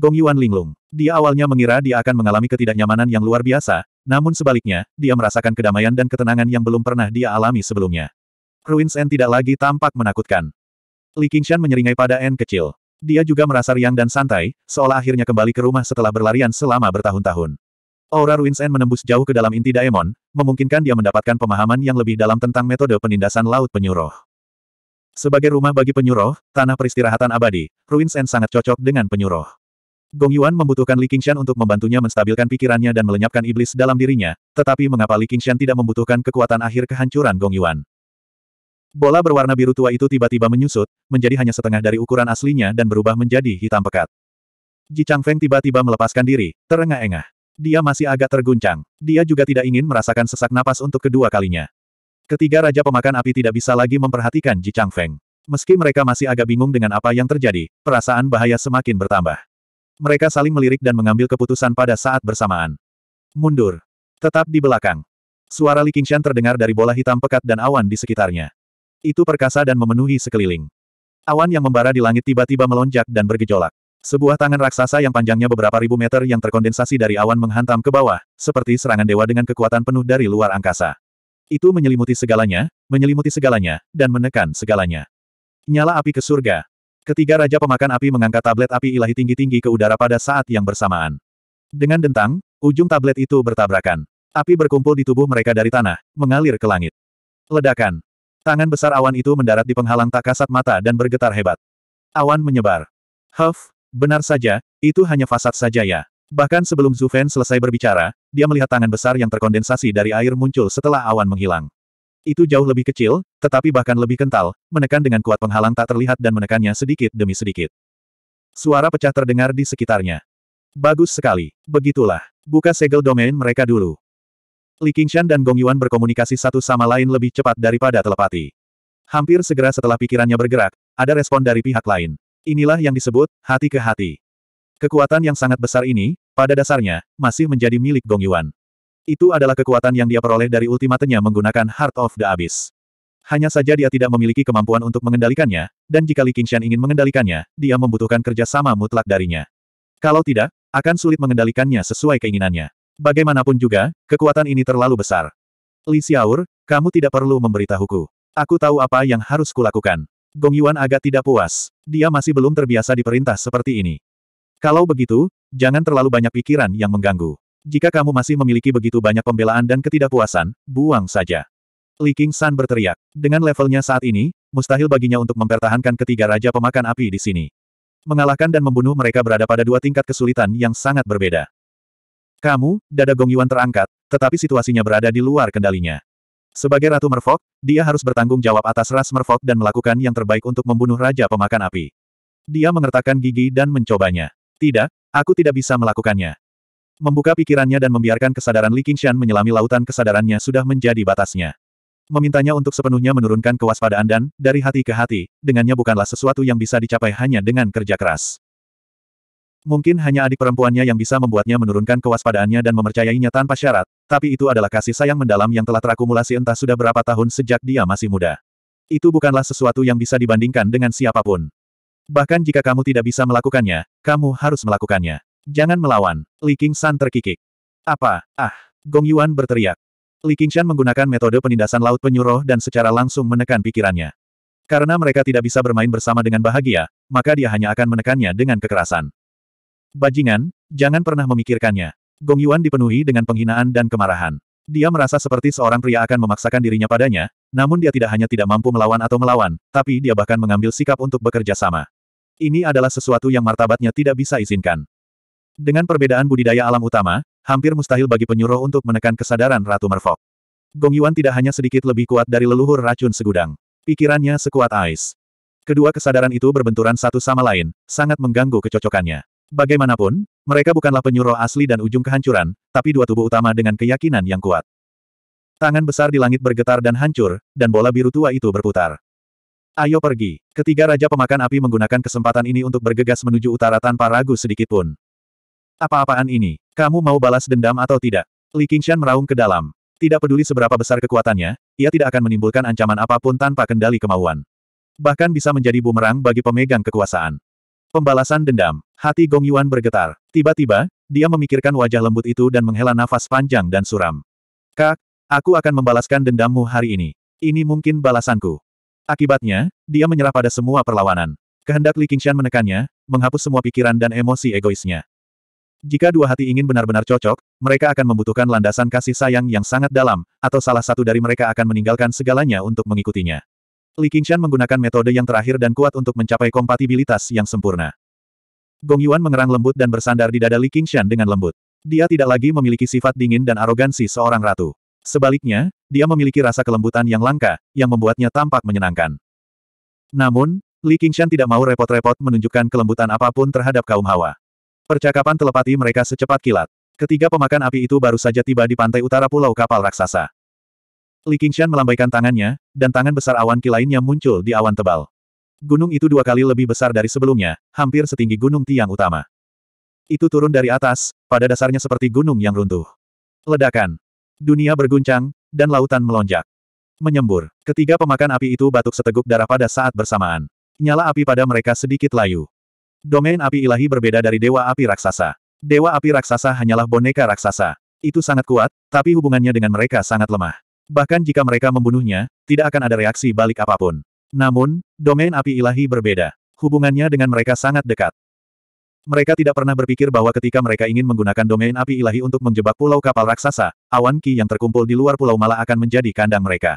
Gong Yuan linglung. Dia awalnya mengira dia akan mengalami ketidaknyamanan yang luar biasa, namun sebaliknya, dia merasakan kedamaian dan ketenangan yang belum pernah dia alami sebelumnya. Ruins N tidak lagi tampak menakutkan. Li Qingshan menyeringai pada N kecil. Dia juga merasa riang dan santai, seolah akhirnya kembali ke rumah setelah berlarian selama bertahun-tahun. Aura Ruins N menembus jauh ke dalam inti Daemon, memungkinkan dia mendapatkan pemahaman yang lebih dalam tentang metode penindasan laut penyuruh. Sebagai rumah bagi penyuruh, tanah peristirahatan abadi, Ruins N sangat cocok dengan penyuruh. Gong Yuan membutuhkan Li Qingshan untuk membantunya menstabilkan pikirannya dan melenyapkan iblis dalam dirinya, tetapi mengapa Li Qingshan tidak membutuhkan kekuatan akhir kehancuran Gong Yuan? Bola berwarna biru tua itu tiba-tiba menyusut, menjadi hanya setengah dari ukuran aslinya dan berubah menjadi hitam pekat. Ji Changfeng tiba-tiba melepaskan diri, terengah-engah. Dia masih agak terguncang. Dia juga tidak ingin merasakan sesak napas untuk kedua kalinya. Ketiga Raja Pemakan Api tidak bisa lagi memperhatikan Ji Changfeng. Meski mereka masih agak bingung dengan apa yang terjadi, perasaan bahaya semakin bertambah. Mereka saling melirik dan mengambil keputusan pada saat bersamaan. Mundur. Tetap di belakang. Suara Li Qingshan terdengar dari bola hitam pekat dan awan di sekitarnya. Itu perkasa dan memenuhi sekeliling. Awan yang membara di langit tiba-tiba melonjak dan bergejolak. Sebuah tangan raksasa yang panjangnya beberapa ribu meter yang terkondensasi dari awan menghantam ke bawah, seperti serangan dewa dengan kekuatan penuh dari luar angkasa. Itu menyelimuti segalanya, menyelimuti segalanya, dan menekan segalanya. Nyala api ke surga, Ketiga Raja Pemakan Api mengangkat tablet api ilahi tinggi-tinggi ke udara pada saat yang bersamaan. Dengan dentang, ujung tablet itu bertabrakan. Api berkumpul di tubuh mereka dari tanah, mengalir ke langit. Ledakan. Tangan besar awan itu mendarat di penghalang tak kasat mata dan bergetar hebat. Awan menyebar. Huff, benar saja, itu hanya fasad saja ya. Bahkan sebelum Zufen selesai berbicara, dia melihat tangan besar yang terkondensasi dari air muncul setelah awan menghilang. Itu jauh lebih kecil, tetapi bahkan lebih kental, menekan dengan kuat penghalang tak terlihat dan menekannya sedikit demi sedikit. Suara pecah terdengar di sekitarnya. Bagus sekali. Begitulah. Buka segel domain mereka dulu. Li Qingshan dan Gong Yuan berkomunikasi satu sama lain lebih cepat daripada telepati. Hampir segera setelah pikirannya bergerak, ada respon dari pihak lain. Inilah yang disebut, hati ke hati. Kekuatan yang sangat besar ini, pada dasarnya, masih menjadi milik Gong Yuan. Itu adalah kekuatan yang dia peroleh dari ultimatenya menggunakan Heart of the Abyss. Hanya saja dia tidak memiliki kemampuan untuk mengendalikannya, dan jika Li Qingshan ingin mengendalikannya, dia membutuhkan kerjasama mutlak darinya. Kalau tidak, akan sulit mengendalikannya sesuai keinginannya. Bagaimanapun juga, kekuatan ini terlalu besar. Li Xiaor, kamu tidak perlu memberitahuku. Aku tahu apa yang harus kulakukan. Gong Yuan agak tidak puas. Dia masih belum terbiasa diperintah seperti ini. Kalau begitu, jangan terlalu banyak pikiran yang mengganggu. Jika kamu masih memiliki begitu banyak pembelaan dan ketidakpuasan, buang saja. Li King San berteriak. Dengan levelnya saat ini, mustahil baginya untuk mempertahankan ketiga raja pemakan api di sini. Mengalahkan dan membunuh mereka berada pada dua tingkat kesulitan yang sangat berbeda. Kamu, dada Gong Yuan terangkat, tetapi situasinya berada di luar kendalinya. Sebagai Ratu Merfok, dia harus bertanggung jawab atas ras Merfok dan melakukan yang terbaik untuk membunuh Raja Pemakan Api. Dia mengertakkan gigi dan mencobanya. Tidak, aku tidak bisa melakukannya. Membuka pikirannya dan membiarkan kesadaran Li Qingshan menyelami lautan kesadarannya sudah menjadi batasnya. Memintanya untuk sepenuhnya menurunkan kewaspadaan dan, dari hati ke hati, dengannya bukanlah sesuatu yang bisa dicapai hanya dengan kerja keras. Mungkin hanya adik perempuannya yang bisa membuatnya menurunkan kewaspadaannya dan memercayainya tanpa syarat, tapi itu adalah kasih sayang mendalam yang telah terakumulasi entah sudah berapa tahun sejak dia masih muda. Itu bukanlah sesuatu yang bisa dibandingkan dengan siapapun. Bahkan jika kamu tidak bisa melakukannya, kamu harus melakukannya. Jangan melawan. Li Qingshan terkikik. Apa? Ah! Gong Yuan berteriak. Li Qingshan menggunakan metode penindasan laut penyuruh dan secara langsung menekan pikirannya. Karena mereka tidak bisa bermain bersama dengan bahagia, maka dia hanya akan menekannya dengan kekerasan. Bajingan, jangan pernah memikirkannya. Gong Yuan dipenuhi dengan penghinaan dan kemarahan. Dia merasa seperti seorang pria akan memaksakan dirinya padanya, namun dia tidak hanya tidak mampu melawan atau melawan, tapi dia bahkan mengambil sikap untuk bekerja sama. Ini adalah sesuatu yang martabatnya tidak bisa izinkan. Dengan perbedaan budidaya alam utama, hampir mustahil bagi penyuruh untuk menekan kesadaran Ratu Merfok. Gong Yuan tidak hanya sedikit lebih kuat dari leluhur racun segudang. Pikirannya sekuat ais. Kedua kesadaran itu berbenturan satu sama lain, sangat mengganggu kecocokannya. Bagaimanapun, mereka bukanlah penyuruh asli dan ujung kehancuran, tapi dua tubuh utama dengan keyakinan yang kuat. Tangan besar di langit bergetar dan hancur, dan bola biru tua itu berputar. Ayo pergi. Ketiga Raja Pemakan Api menggunakan kesempatan ini untuk bergegas menuju utara tanpa ragu sedikitpun. Apa-apaan ini? Kamu mau balas dendam atau tidak? Li Qingshan meraung ke dalam. Tidak peduli seberapa besar kekuatannya, ia tidak akan menimbulkan ancaman apapun tanpa kendali kemauan. Bahkan bisa menjadi bumerang bagi pemegang kekuasaan. Pembalasan dendam. Hati Gong Yuan bergetar. Tiba-tiba, dia memikirkan wajah lembut itu dan menghela nafas panjang dan suram. Kak, aku akan membalaskan dendammu hari ini. Ini mungkin balasanku. Akibatnya, dia menyerah pada semua perlawanan. Kehendak Li Qingshan menekannya, menghapus semua pikiran dan emosi egoisnya. Jika dua hati ingin benar-benar cocok, mereka akan membutuhkan landasan kasih sayang yang sangat dalam, atau salah satu dari mereka akan meninggalkan segalanya untuk mengikutinya. Li Qingshan menggunakan metode yang terakhir dan kuat untuk mencapai kompatibilitas yang sempurna. Gong Yuan mengerang lembut dan bersandar di dada Li Qingshan dengan lembut. Dia tidak lagi memiliki sifat dingin dan arogansi seorang ratu. Sebaliknya, dia memiliki rasa kelembutan yang langka, yang membuatnya tampak menyenangkan. Namun, Li Qingshan tidak mau repot-repot menunjukkan kelembutan apapun terhadap kaum hawa. Percakapan telepati mereka secepat kilat. Ketiga pemakan api itu baru saja tiba di pantai utara pulau kapal raksasa. Li Qingshan melambaikan tangannya, dan tangan besar awan ki lainnya muncul di awan tebal. Gunung itu dua kali lebih besar dari sebelumnya, hampir setinggi gunung tiang utama. Itu turun dari atas, pada dasarnya seperti gunung yang runtuh. Ledakan. Dunia berguncang, dan lautan melonjak. Menyembur. Ketiga pemakan api itu batuk seteguk darah pada saat bersamaan. Nyala api pada mereka sedikit layu. Domain api ilahi berbeda dari dewa api raksasa. Dewa api raksasa hanyalah boneka raksasa. Itu sangat kuat, tapi hubungannya dengan mereka sangat lemah. Bahkan jika mereka membunuhnya, tidak akan ada reaksi balik apapun. Namun, domain api ilahi berbeda. Hubungannya dengan mereka sangat dekat. Mereka tidak pernah berpikir bahwa ketika mereka ingin menggunakan domain api ilahi untuk menjebak pulau kapal raksasa, awan ki yang terkumpul di luar pulau malah akan menjadi kandang mereka.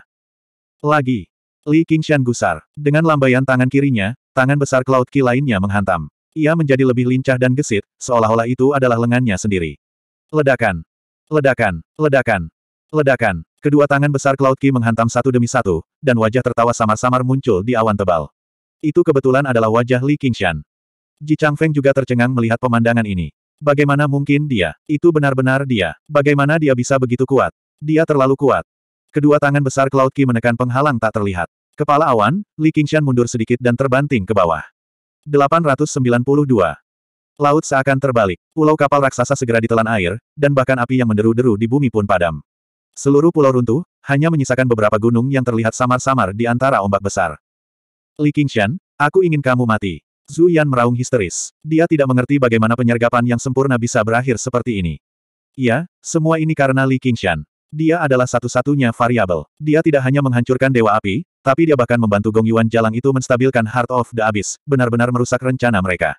Lagi, Li Qingshan gusar. Dengan lambaian tangan kirinya, tangan besar Cloud Ki lainnya menghantam. Ia menjadi lebih lincah dan gesit, seolah-olah itu adalah lengannya sendiri. Ledakan! Ledakan! Ledakan! Ledakan! Kedua tangan besar Cloud Ki menghantam satu demi satu, dan wajah tertawa samar-samar muncul di awan tebal. Itu kebetulan adalah wajah Li Qingshan. Ji Changfeng juga tercengang melihat pemandangan ini. Bagaimana mungkin dia? Itu benar-benar dia. Bagaimana dia bisa begitu kuat? Dia terlalu kuat. Kedua tangan besar Cloud Ki menekan penghalang tak terlihat. Kepala awan, Li Qingshan mundur sedikit dan terbanting ke bawah. 892. Laut seakan terbalik. Pulau kapal raksasa segera ditelan air, dan bahkan api yang menderu-deru di bumi pun padam. Seluruh pulau runtuh, hanya menyisakan beberapa gunung yang terlihat samar-samar di antara ombak besar. Li Qingshan, aku ingin kamu mati. Zhu Yan meraung histeris. Dia tidak mengerti bagaimana penyergapan yang sempurna bisa berakhir seperti ini. Iya, semua ini karena Li Qingshan. Dia adalah satu-satunya variabel. Dia tidak hanya menghancurkan Dewa Api, tapi dia bahkan membantu Gong Yuan Jalang itu menstabilkan Heart of the Abyss, benar-benar merusak rencana mereka.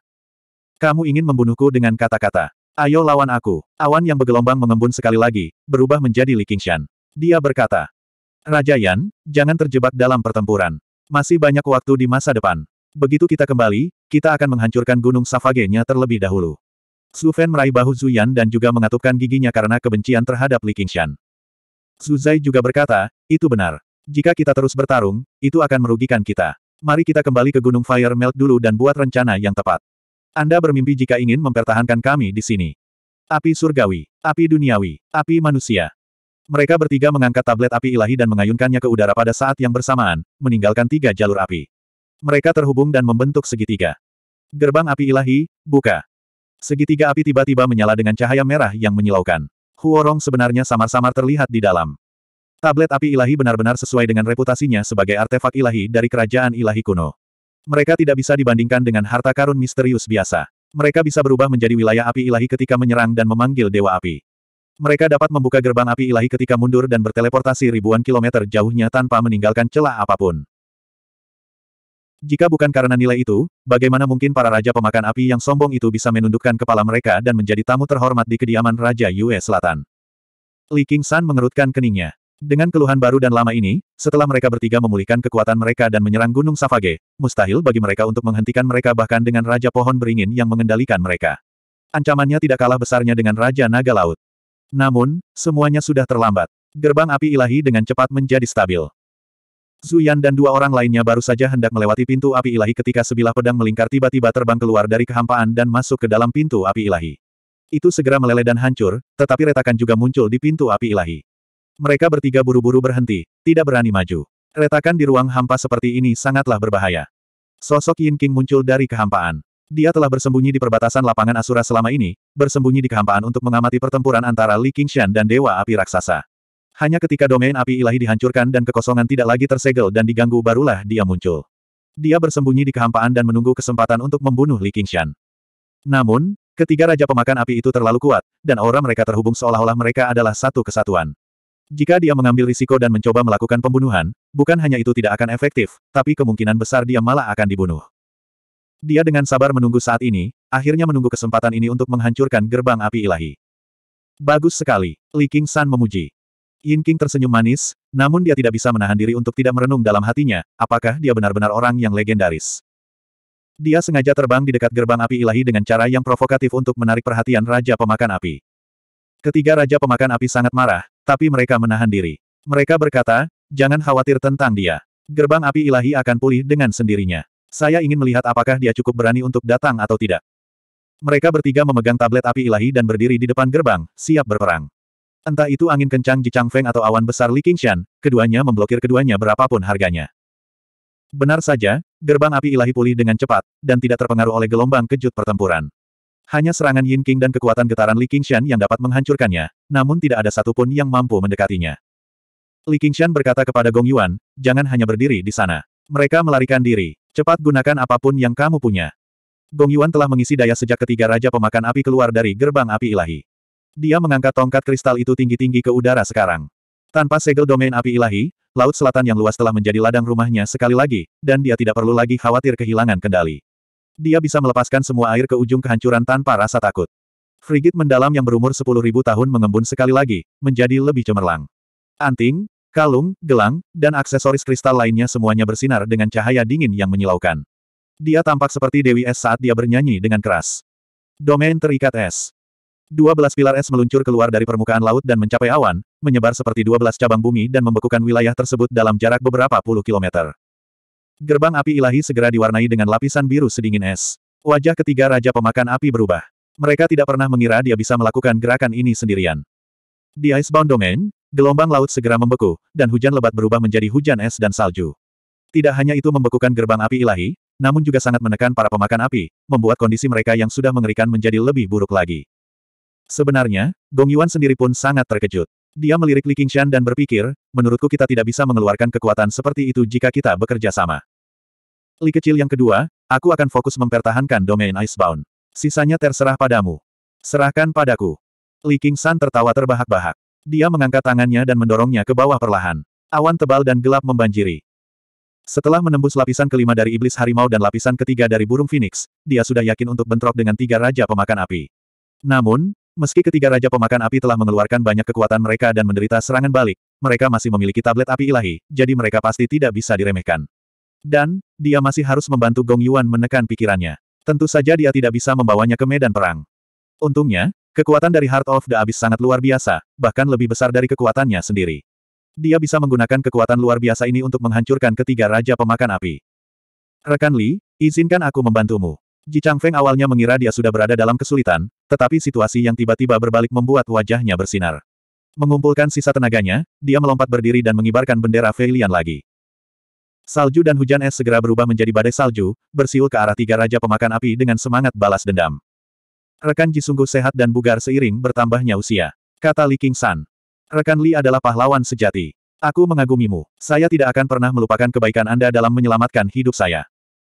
Kamu ingin membunuhku dengan kata-kata. Ayo lawan aku. Awan yang bergelombang mengembun sekali lagi, berubah menjadi Li Qingshan. Dia berkata, Raja Yan, jangan terjebak dalam pertempuran. Masih banyak waktu di masa depan. Begitu kita kembali, kita akan menghancurkan gunung Savage-nya terlebih dahulu. Su Fan meraih bahu Yan dan juga mengatupkan giginya karena kebencian terhadap Li Qingshan. Su Zai juga berkata, itu benar. Jika kita terus bertarung, itu akan merugikan kita. Mari kita kembali ke Gunung Fire Melt dulu dan buat rencana yang tepat. Anda bermimpi jika ingin mempertahankan kami di sini. Api surgawi, api duniawi, api manusia. Mereka bertiga mengangkat tablet api ilahi dan mengayunkannya ke udara pada saat yang bersamaan, meninggalkan tiga jalur api. Mereka terhubung dan membentuk segitiga. Gerbang api ilahi, buka. Segitiga api tiba-tiba menyala dengan cahaya merah yang menyilaukan. Huorong sebenarnya samar-samar terlihat di dalam. Tablet api ilahi benar-benar sesuai dengan reputasinya sebagai artefak ilahi dari kerajaan ilahi kuno. Mereka tidak bisa dibandingkan dengan harta karun misterius biasa. Mereka bisa berubah menjadi wilayah api ilahi ketika menyerang dan memanggil dewa api. Mereka dapat membuka gerbang api ilahi ketika mundur dan berteleportasi ribuan kilometer jauhnya tanpa meninggalkan celah apapun. Jika bukan karena nilai itu, bagaimana mungkin para raja pemakan api yang sombong itu bisa menundukkan kepala mereka dan menjadi tamu terhormat di kediaman Raja Yue Selatan? Li King San mengerutkan keningnya. Dengan keluhan baru dan lama ini, setelah mereka bertiga memulihkan kekuatan mereka dan menyerang Gunung Savage, mustahil bagi mereka untuk menghentikan mereka bahkan dengan Raja Pohon Beringin yang mengendalikan mereka. Ancamannya tidak kalah besarnya dengan Raja Naga Laut. Namun, semuanya sudah terlambat. Gerbang api ilahi dengan cepat menjadi stabil. Zuyan dan dua orang lainnya baru saja hendak melewati pintu api ilahi ketika sebilah pedang melingkar tiba-tiba terbang keluar dari kehampaan dan masuk ke dalam pintu api ilahi. Itu segera meleleh dan hancur, tetapi retakan juga muncul di pintu api ilahi. Mereka bertiga buru-buru berhenti, tidak berani maju. Retakan di ruang hampa seperti ini sangatlah berbahaya. Sosok Yin King muncul dari kehampaan. Dia telah bersembunyi di perbatasan lapangan Asura selama ini, bersembunyi di kehampaan untuk mengamati pertempuran antara Li Qingshan dan Dewa Api Raksasa. Hanya ketika domain api ilahi dihancurkan dan kekosongan tidak lagi tersegel dan diganggu barulah dia muncul. Dia bersembunyi di kehampaan dan menunggu kesempatan untuk membunuh Li Qingshan. Namun, ketiga raja pemakan api itu terlalu kuat, dan aura mereka terhubung seolah-olah mereka adalah satu kesatuan. Jika dia mengambil risiko dan mencoba melakukan pembunuhan, bukan hanya itu tidak akan efektif, tapi kemungkinan besar dia malah akan dibunuh. Dia dengan sabar menunggu saat ini, akhirnya menunggu kesempatan ini untuk menghancurkan gerbang api ilahi. Bagus sekali, Li King San memuji. Yin King tersenyum manis, namun dia tidak bisa menahan diri untuk tidak merenung dalam hatinya, apakah dia benar-benar orang yang legendaris. Dia sengaja terbang di dekat gerbang api ilahi dengan cara yang provokatif untuk menarik perhatian Raja Pemakan Api. Ketiga raja pemakan api sangat marah, tapi mereka menahan diri. Mereka berkata, jangan khawatir tentang dia. Gerbang api ilahi akan pulih dengan sendirinya. Saya ingin melihat apakah dia cukup berani untuk datang atau tidak. Mereka bertiga memegang tablet api ilahi dan berdiri di depan gerbang, siap berperang. Entah itu angin kencang Jicang Feng atau awan besar Li Qingshan, keduanya memblokir keduanya berapapun harganya. Benar saja, gerbang api ilahi pulih dengan cepat, dan tidak terpengaruh oleh gelombang kejut pertempuran. Hanya serangan Yin King dan kekuatan getaran Li Qingshan yang dapat menghancurkannya, namun tidak ada satupun yang mampu mendekatinya. Li Qingshan berkata kepada Gong Yuan, jangan hanya berdiri di sana. Mereka melarikan diri. Cepat gunakan apapun yang kamu punya. Gong Yuan telah mengisi daya sejak ketiga Raja Pemakan Api keluar dari gerbang api ilahi. Dia mengangkat tongkat kristal itu tinggi-tinggi ke udara sekarang. Tanpa segel domain api ilahi, Laut Selatan yang luas telah menjadi ladang rumahnya sekali lagi, dan dia tidak perlu lagi khawatir kehilangan kendali. Dia bisa melepaskan semua air ke ujung kehancuran tanpa rasa takut. Frigit mendalam yang berumur 10.000 tahun mengembun sekali lagi, menjadi lebih cemerlang. Anting, kalung, gelang, dan aksesoris kristal lainnya semuanya bersinar dengan cahaya dingin yang menyilaukan. Dia tampak seperti Dewi Es saat dia bernyanyi dengan keras. Domain terikat es. Dua belas pilar es meluncur keluar dari permukaan laut dan mencapai awan, menyebar seperti dua belas cabang bumi dan membekukan wilayah tersebut dalam jarak beberapa puluh kilometer. Gerbang api ilahi segera diwarnai dengan lapisan biru sedingin es. Wajah ketiga Raja Pemakan Api berubah. Mereka tidak pernah mengira dia bisa melakukan gerakan ini sendirian. Di Icebound Domain, gelombang laut segera membeku, dan hujan lebat berubah menjadi hujan es dan salju. Tidak hanya itu membekukan gerbang api ilahi, namun juga sangat menekan para pemakan api, membuat kondisi mereka yang sudah mengerikan menjadi lebih buruk lagi. Sebenarnya, Gong Yuan sendiri pun sangat terkejut. Dia melirik Li Qingshan dan berpikir, menurutku kita tidak bisa mengeluarkan kekuatan seperti itu jika kita bekerja sama. Li kecil yang kedua, aku akan fokus mempertahankan domain Icebound. Sisanya terserah padamu. Serahkan padaku. Li Qingshan tertawa terbahak-bahak. Dia mengangkat tangannya dan mendorongnya ke bawah perlahan. Awan tebal dan gelap membanjiri. Setelah menembus lapisan kelima dari iblis harimau dan lapisan ketiga dari burung phoenix, dia sudah yakin untuk bentrok dengan tiga raja pemakan api. Namun, Meski ketiga Raja Pemakan Api telah mengeluarkan banyak kekuatan mereka dan menderita serangan balik, mereka masih memiliki tablet api ilahi, jadi mereka pasti tidak bisa diremehkan. Dan, dia masih harus membantu Gong Yuan menekan pikirannya. Tentu saja dia tidak bisa membawanya ke medan perang. Untungnya, kekuatan dari Heart of the Abyss sangat luar biasa, bahkan lebih besar dari kekuatannya sendiri. Dia bisa menggunakan kekuatan luar biasa ini untuk menghancurkan ketiga Raja Pemakan Api. Rekan Li, izinkan aku membantumu. Ji Changfeng awalnya mengira dia sudah berada dalam kesulitan, tetapi situasi yang tiba-tiba berbalik membuat wajahnya bersinar. Mengumpulkan sisa tenaganya, dia melompat berdiri dan mengibarkan bendera Feilian lagi. Salju dan hujan es segera berubah menjadi badai salju, bersiul ke arah tiga raja pemakan api dengan semangat balas dendam. Rekan Ji sungguh sehat dan bugar seiring bertambahnya usia. Kata Li King San. Rekan Li adalah pahlawan sejati. Aku mengagumimu. Saya tidak akan pernah melupakan kebaikan Anda dalam menyelamatkan hidup saya.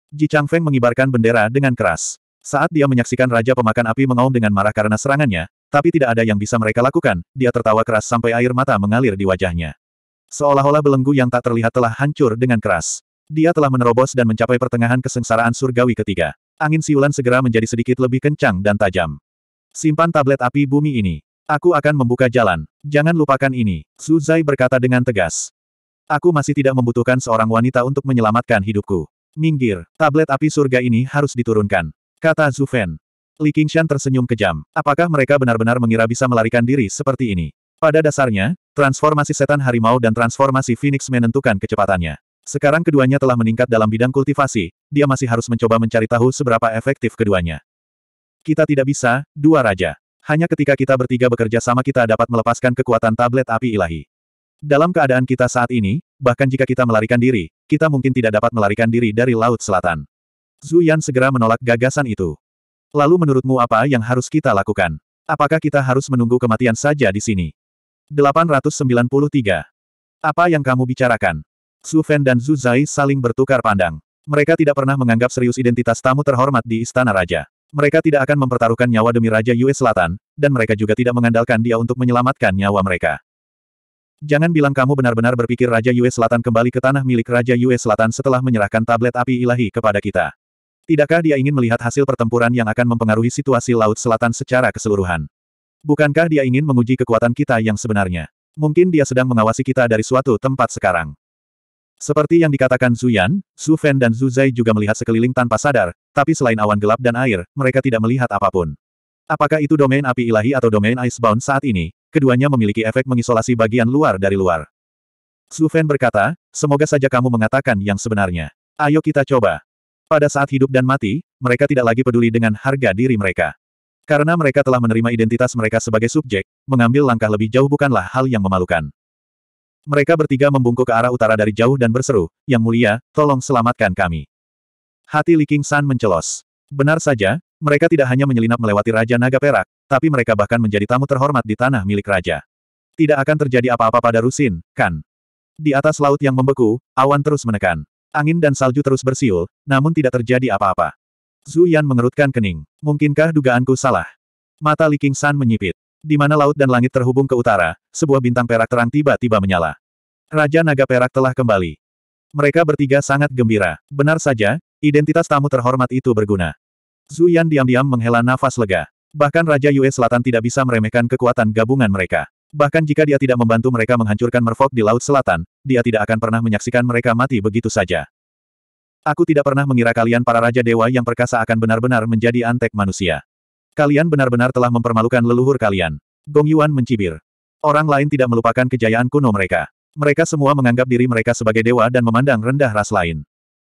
Ji Feng mengibarkan bendera dengan keras. Saat dia menyaksikan Raja Pemakan Api mengaum dengan marah karena serangannya, tapi tidak ada yang bisa mereka lakukan, dia tertawa keras sampai air mata mengalir di wajahnya. Seolah-olah belenggu yang tak terlihat telah hancur dengan keras. Dia telah menerobos dan mencapai pertengahan kesengsaraan surgawi ketiga. Angin siulan segera menjadi sedikit lebih kencang dan tajam. Simpan tablet api bumi ini. Aku akan membuka jalan. Jangan lupakan ini, Su Zai berkata dengan tegas. Aku masih tidak membutuhkan seorang wanita untuk menyelamatkan hidupku. Minggir, tablet api surga ini harus diturunkan. Kata Zufen. Li Qingshan tersenyum kejam. Apakah mereka benar-benar mengira bisa melarikan diri seperti ini? Pada dasarnya, transformasi setan harimau dan transformasi Phoenix menentukan kecepatannya. Sekarang keduanya telah meningkat dalam bidang kultivasi, dia masih harus mencoba mencari tahu seberapa efektif keduanya. Kita tidak bisa, dua raja. Hanya ketika kita bertiga bekerja sama kita dapat melepaskan kekuatan tablet api ilahi. Dalam keadaan kita saat ini, bahkan jika kita melarikan diri, kita mungkin tidak dapat melarikan diri dari Laut Selatan. Zhu Yan segera menolak gagasan itu. Lalu menurutmu apa yang harus kita lakukan? Apakah kita harus menunggu kematian saja di sini? 893. Apa yang kamu bicarakan? Su Fan dan Zhu Zai saling bertukar pandang. Mereka tidak pernah menganggap serius identitas tamu terhormat di Istana Raja. Mereka tidak akan mempertaruhkan nyawa demi Raja Yue Selatan, dan mereka juga tidak mengandalkan dia untuk menyelamatkan nyawa mereka. Jangan bilang kamu benar-benar berpikir Raja Yue Selatan kembali ke tanah milik Raja Yue Selatan setelah menyerahkan tablet api ilahi kepada kita. Tidakkah dia ingin melihat hasil pertempuran yang akan mempengaruhi situasi Laut Selatan secara keseluruhan? Bukankah dia ingin menguji kekuatan kita yang sebenarnya? Mungkin dia sedang mengawasi kita dari suatu tempat sekarang. Seperti yang dikatakan Zuyan, Zhu Fan dan Zhu Zai juga melihat sekeliling tanpa sadar, tapi selain awan gelap dan air, mereka tidak melihat apapun. Apakah itu domain api ilahi atau domain icebound saat ini, keduanya memiliki efek mengisolasi bagian luar dari luar. Su Fan berkata, semoga saja kamu mengatakan yang sebenarnya. Ayo kita coba. Pada saat hidup dan mati, mereka tidak lagi peduli dengan harga diri mereka. Karena mereka telah menerima identitas mereka sebagai subjek, mengambil langkah lebih jauh bukanlah hal yang memalukan. Mereka bertiga membungkuk ke arah utara dari jauh dan berseru, Yang mulia, tolong selamatkan kami. Hati Li King San mencelos. Benar saja, mereka tidak hanya menyelinap melewati Raja Naga Perak, tapi mereka bahkan menjadi tamu terhormat di tanah milik raja. Tidak akan terjadi apa-apa pada Rusin, kan? Di atas laut yang membeku, awan terus menekan. Angin dan salju terus bersiul, namun tidak terjadi apa-apa. Zhu Yan mengerutkan kening. Mungkinkah dugaanku salah? Mata Li King San menyipit. Di mana laut dan langit terhubung ke utara, sebuah bintang perak terang tiba-tiba menyala. Raja Naga Perak telah kembali. Mereka bertiga sangat gembira. Benar saja, identitas tamu terhormat itu berguna. Zhu Yan diam-diam menghela nafas lega. Bahkan Raja Yue Selatan tidak bisa meremehkan kekuatan gabungan mereka. Bahkan jika dia tidak membantu mereka menghancurkan Merfolk di Laut Selatan, dia tidak akan pernah menyaksikan mereka mati begitu saja. Aku tidak pernah mengira kalian para Raja Dewa yang perkasa akan benar-benar menjadi antek manusia. Kalian benar-benar telah mempermalukan leluhur kalian. Gong Yuan mencibir. Orang lain tidak melupakan kejayaan kuno mereka. Mereka semua menganggap diri mereka sebagai dewa dan memandang rendah ras lain.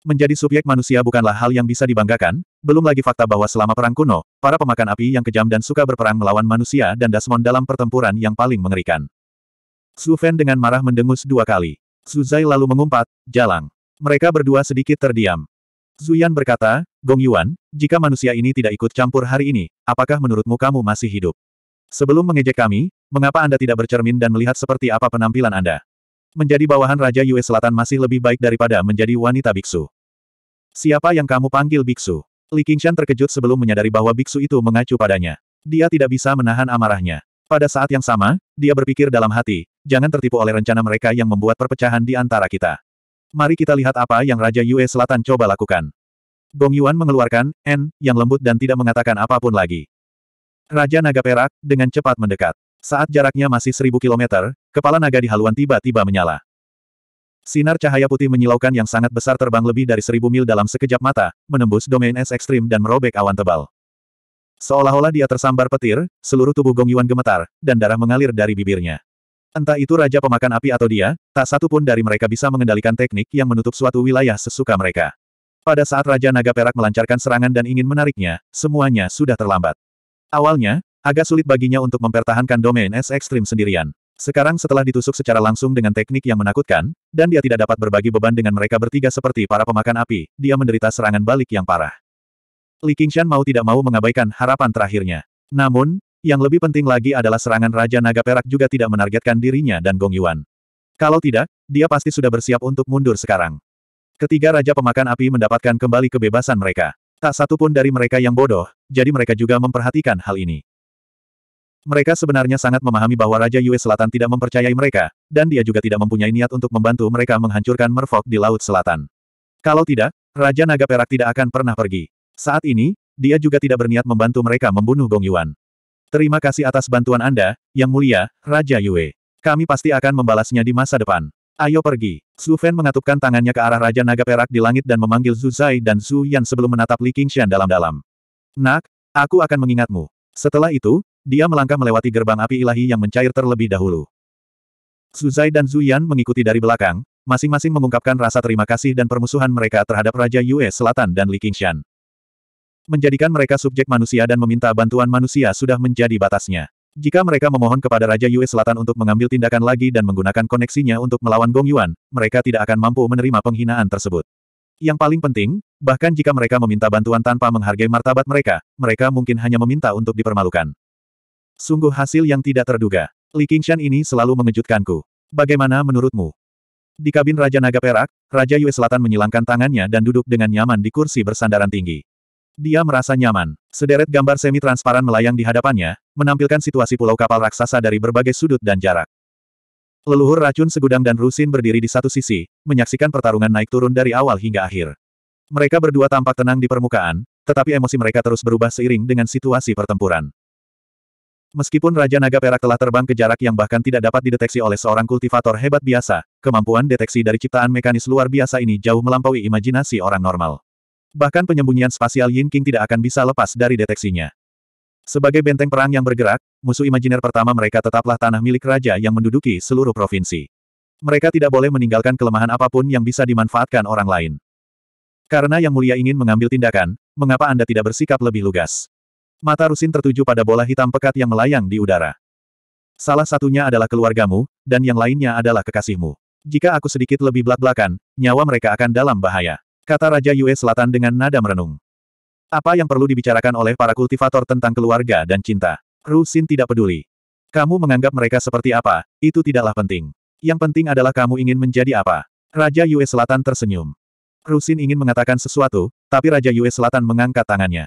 Menjadi subjek manusia bukanlah hal yang bisa dibanggakan, belum lagi fakta bahwa selama perang kuno, para pemakan api yang kejam dan suka berperang melawan manusia dan Dasmon dalam pertempuran yang paling mengerikan. Su Fen dengan marah mendengus dua kali. Su Zai lalu mengumpat, jalang. Mereka berdua sedikit terdiam. Zuyan berkata, Gong Yuan, jika manusia ini tidak ikut campur hari ini, apakah menurutmu kamu masih hidup? Sebelum mengejek kami, mengapa Anda tidak bercermin dan melihat seperti apa penampilan Anda? menjadi bawahan Raja Yue Selatan masih lebih baik daripada menjadi wanita biksu. Siapa yang kamu panggil biksu? Li Qingshan terkejut sebelum menyadari bahwa biksu itu mengacu padanya. Dia tidak bisa menahan amarahnya. Pada saat yang sama, dia berpikir dalam hati, jangan tertipu oleh rencana mereka yang membuat perpecahan di antara kita. Mari kita lihat apa yang Raja Yue Selatan coba lakukan. Gong Yuan mengeluarkan, N, yang lembut dan tidak mengatakan apapun lagi. Raja Naga Perak, dengan cepat mendekat. Saat jaraknya masih seribu kilometer, Kepala naga di haluan tiba-tiba menyala. Sinar cahaya putih menyilaukan yang sangat besar terbang lebih dari seribu mil dalam sekejap mata, menembus domain es ekstrim dan merobek awan tebal. Seolah-olah dia tersambar petir, seluruh tubuh Gong Yuan gemetar, dan darah mengalir dari bibirnya. Entah itu Raja Pemakan Api atau dia, tak satu pun dari mereka bisa mengendalikan teknik yang menutup suatu wilayah sesuka mereka. Pada saat Raja Naga Perak melancarkan serangan dan ingin menariknya, semuanya sudah terlambat. Awalnya, agak sulit baginya untuk mempertahankan domain S ekstrim sendirian. Sekarang setelah ditusuk secara langsung dengan teknik yang menakutkan, dan dia tidak dapat berbagi beban dengan mereka bertiga seperti para pemakan api, dia menderita serangan balik yang parah. Li Qingshan mau tidak mau mengabaikan harapan terakhirnya. Namun, yang lebih penting lagi adalah serangan Raja Naga Perak juga tidak menargetkan dirinya dan Gong Yuan. Kalau tidak, dia pasti sudah bersiap untuk mundur sekarang. Ketiga Raja Pemakan Api mendapatkan kembali kebebasan mereka. Tak satu pun dari mereka yang bodoh, jadi mereka juga memperhatikan hal ini. Mereka sebenarnya sangat memahami bahwa Raja Yue Selatan tidak mempercayai mereka, dan dia juga tidak mempunyai niat untuk membantu mereka menghancurkan Merfolk di Laut Selatan. Kalau tidak, Raja Naga Perak tidak akan pernah pergi. Saat ini, dia juga tidak berniat membantu mereka membunuh Gong Yuan. Terima kasih atas bantuan Anda, Yang Mulia, Raja Yue. Kami pasti akan membalasnya di masa depan. Ayo pergi. Su Fan mengatupkan tangannya ke arah Raja Naga Perak di langit dan memanggil Zhu Zai dan Zhu Yan sebelum menatap Li Qingshan dalam-dalam. Nak, aku akan mengingatmu. Setelah itu, dia melangkah melewati gerbang api ilahi yang mencair terlebih dahulu. Suzai dan Zuyan mengikuti dari belakang, masing-masing mengungkapkan rasa terima kasih dan permusuhan mereka terhadap Raja Yue Selatan dan Li Qingshan. Menjadikan mereka subjek manusia dan meminta bantuan manusia sudah menjadi batasnya. Jika mereka memohon kepada Raja Yue Selatan untuk mengambil tindakan lagi dan menggunakan koneksinya untuk melawan Gong Yuan, mereka tidak akan mampu menerima penghinaan tersebut. Yang paling penting, bahkan jika mereka meminta bantuan tanpa menghargai martabat mereka, mereka mungkin hanya meminta untuk dipermalukan. Sungguh hasil yang tidak terduga. Li Qingshan ini selalu mengejutkanku. Bagaimana menurutmu? Di kabin Raja Naga Perak, Raja Yue Selatan menyilangkan tangannya dan duduk dengan nyaman di kursi bersandaran tinggi. Dia merasa nyaman. Sederet gambar semi-transparan melayang di hadapannya, menampilkan situasi pulau kapal raksasa dari berbagai sudut dan jarak. Leluhur racun segudang dan Rusin berdiri di satu sisi, menyaksikan pertarungan naik turun dari awal hingga akhir. Mereka berdua tampak tenang di permukaan, tetapi emosi mereka terus berubah seiring dengan situasi pertempuran. Meskipun Raja Naga Perak telah terbang ke jarak yang bahkan tidak dapat dideteksi oleh seorang kultivator hebat biasa, kemampuan deteksi dari ciptaan mekanis luar biasa ini jauh melampaui imajinasi orang normal. Bahkan penyembunyian spasial Yin King tidak akan bisa lepas dari deteksinya. Sebagai benteng perang yang bergerak, musuh imajiner pertama mereka tetaplah tanah milik raja yang menduduki seluruh provinsi. Mereka tidak boleh meninggalkan kelemahan apapun yang bisa dimanfaatkan orang lain. Karena Yang Mulia ingin mengambil tindakan, mengapa Anda tidak bersikap lebih lugas? Mata Rusin tertuju pada bola hitam pekat yang melayang di udara. Salah satunya adalah keluargamu, dan yang lainnya adalah kekasihmu. Jika aku sedikit lebih belak-belakan, nyawa mereka akan dalam bahaya. Kata Raja Yue Selatan dengan nada merenung. Apa yang perlu dibicarakan oleh para kultivator tentang keluarga dan cinta? Rusin tidak peduli. Kamu menganggap mereka seperti apa, itu tidaklah penting. Yang penting adalah kamu ingin menjadi apa. Raja Yue Selatan tersenyum. Rusin ingin mengatakan sesuatu, tapi Raja Yue Selatan mengangkat tangannya.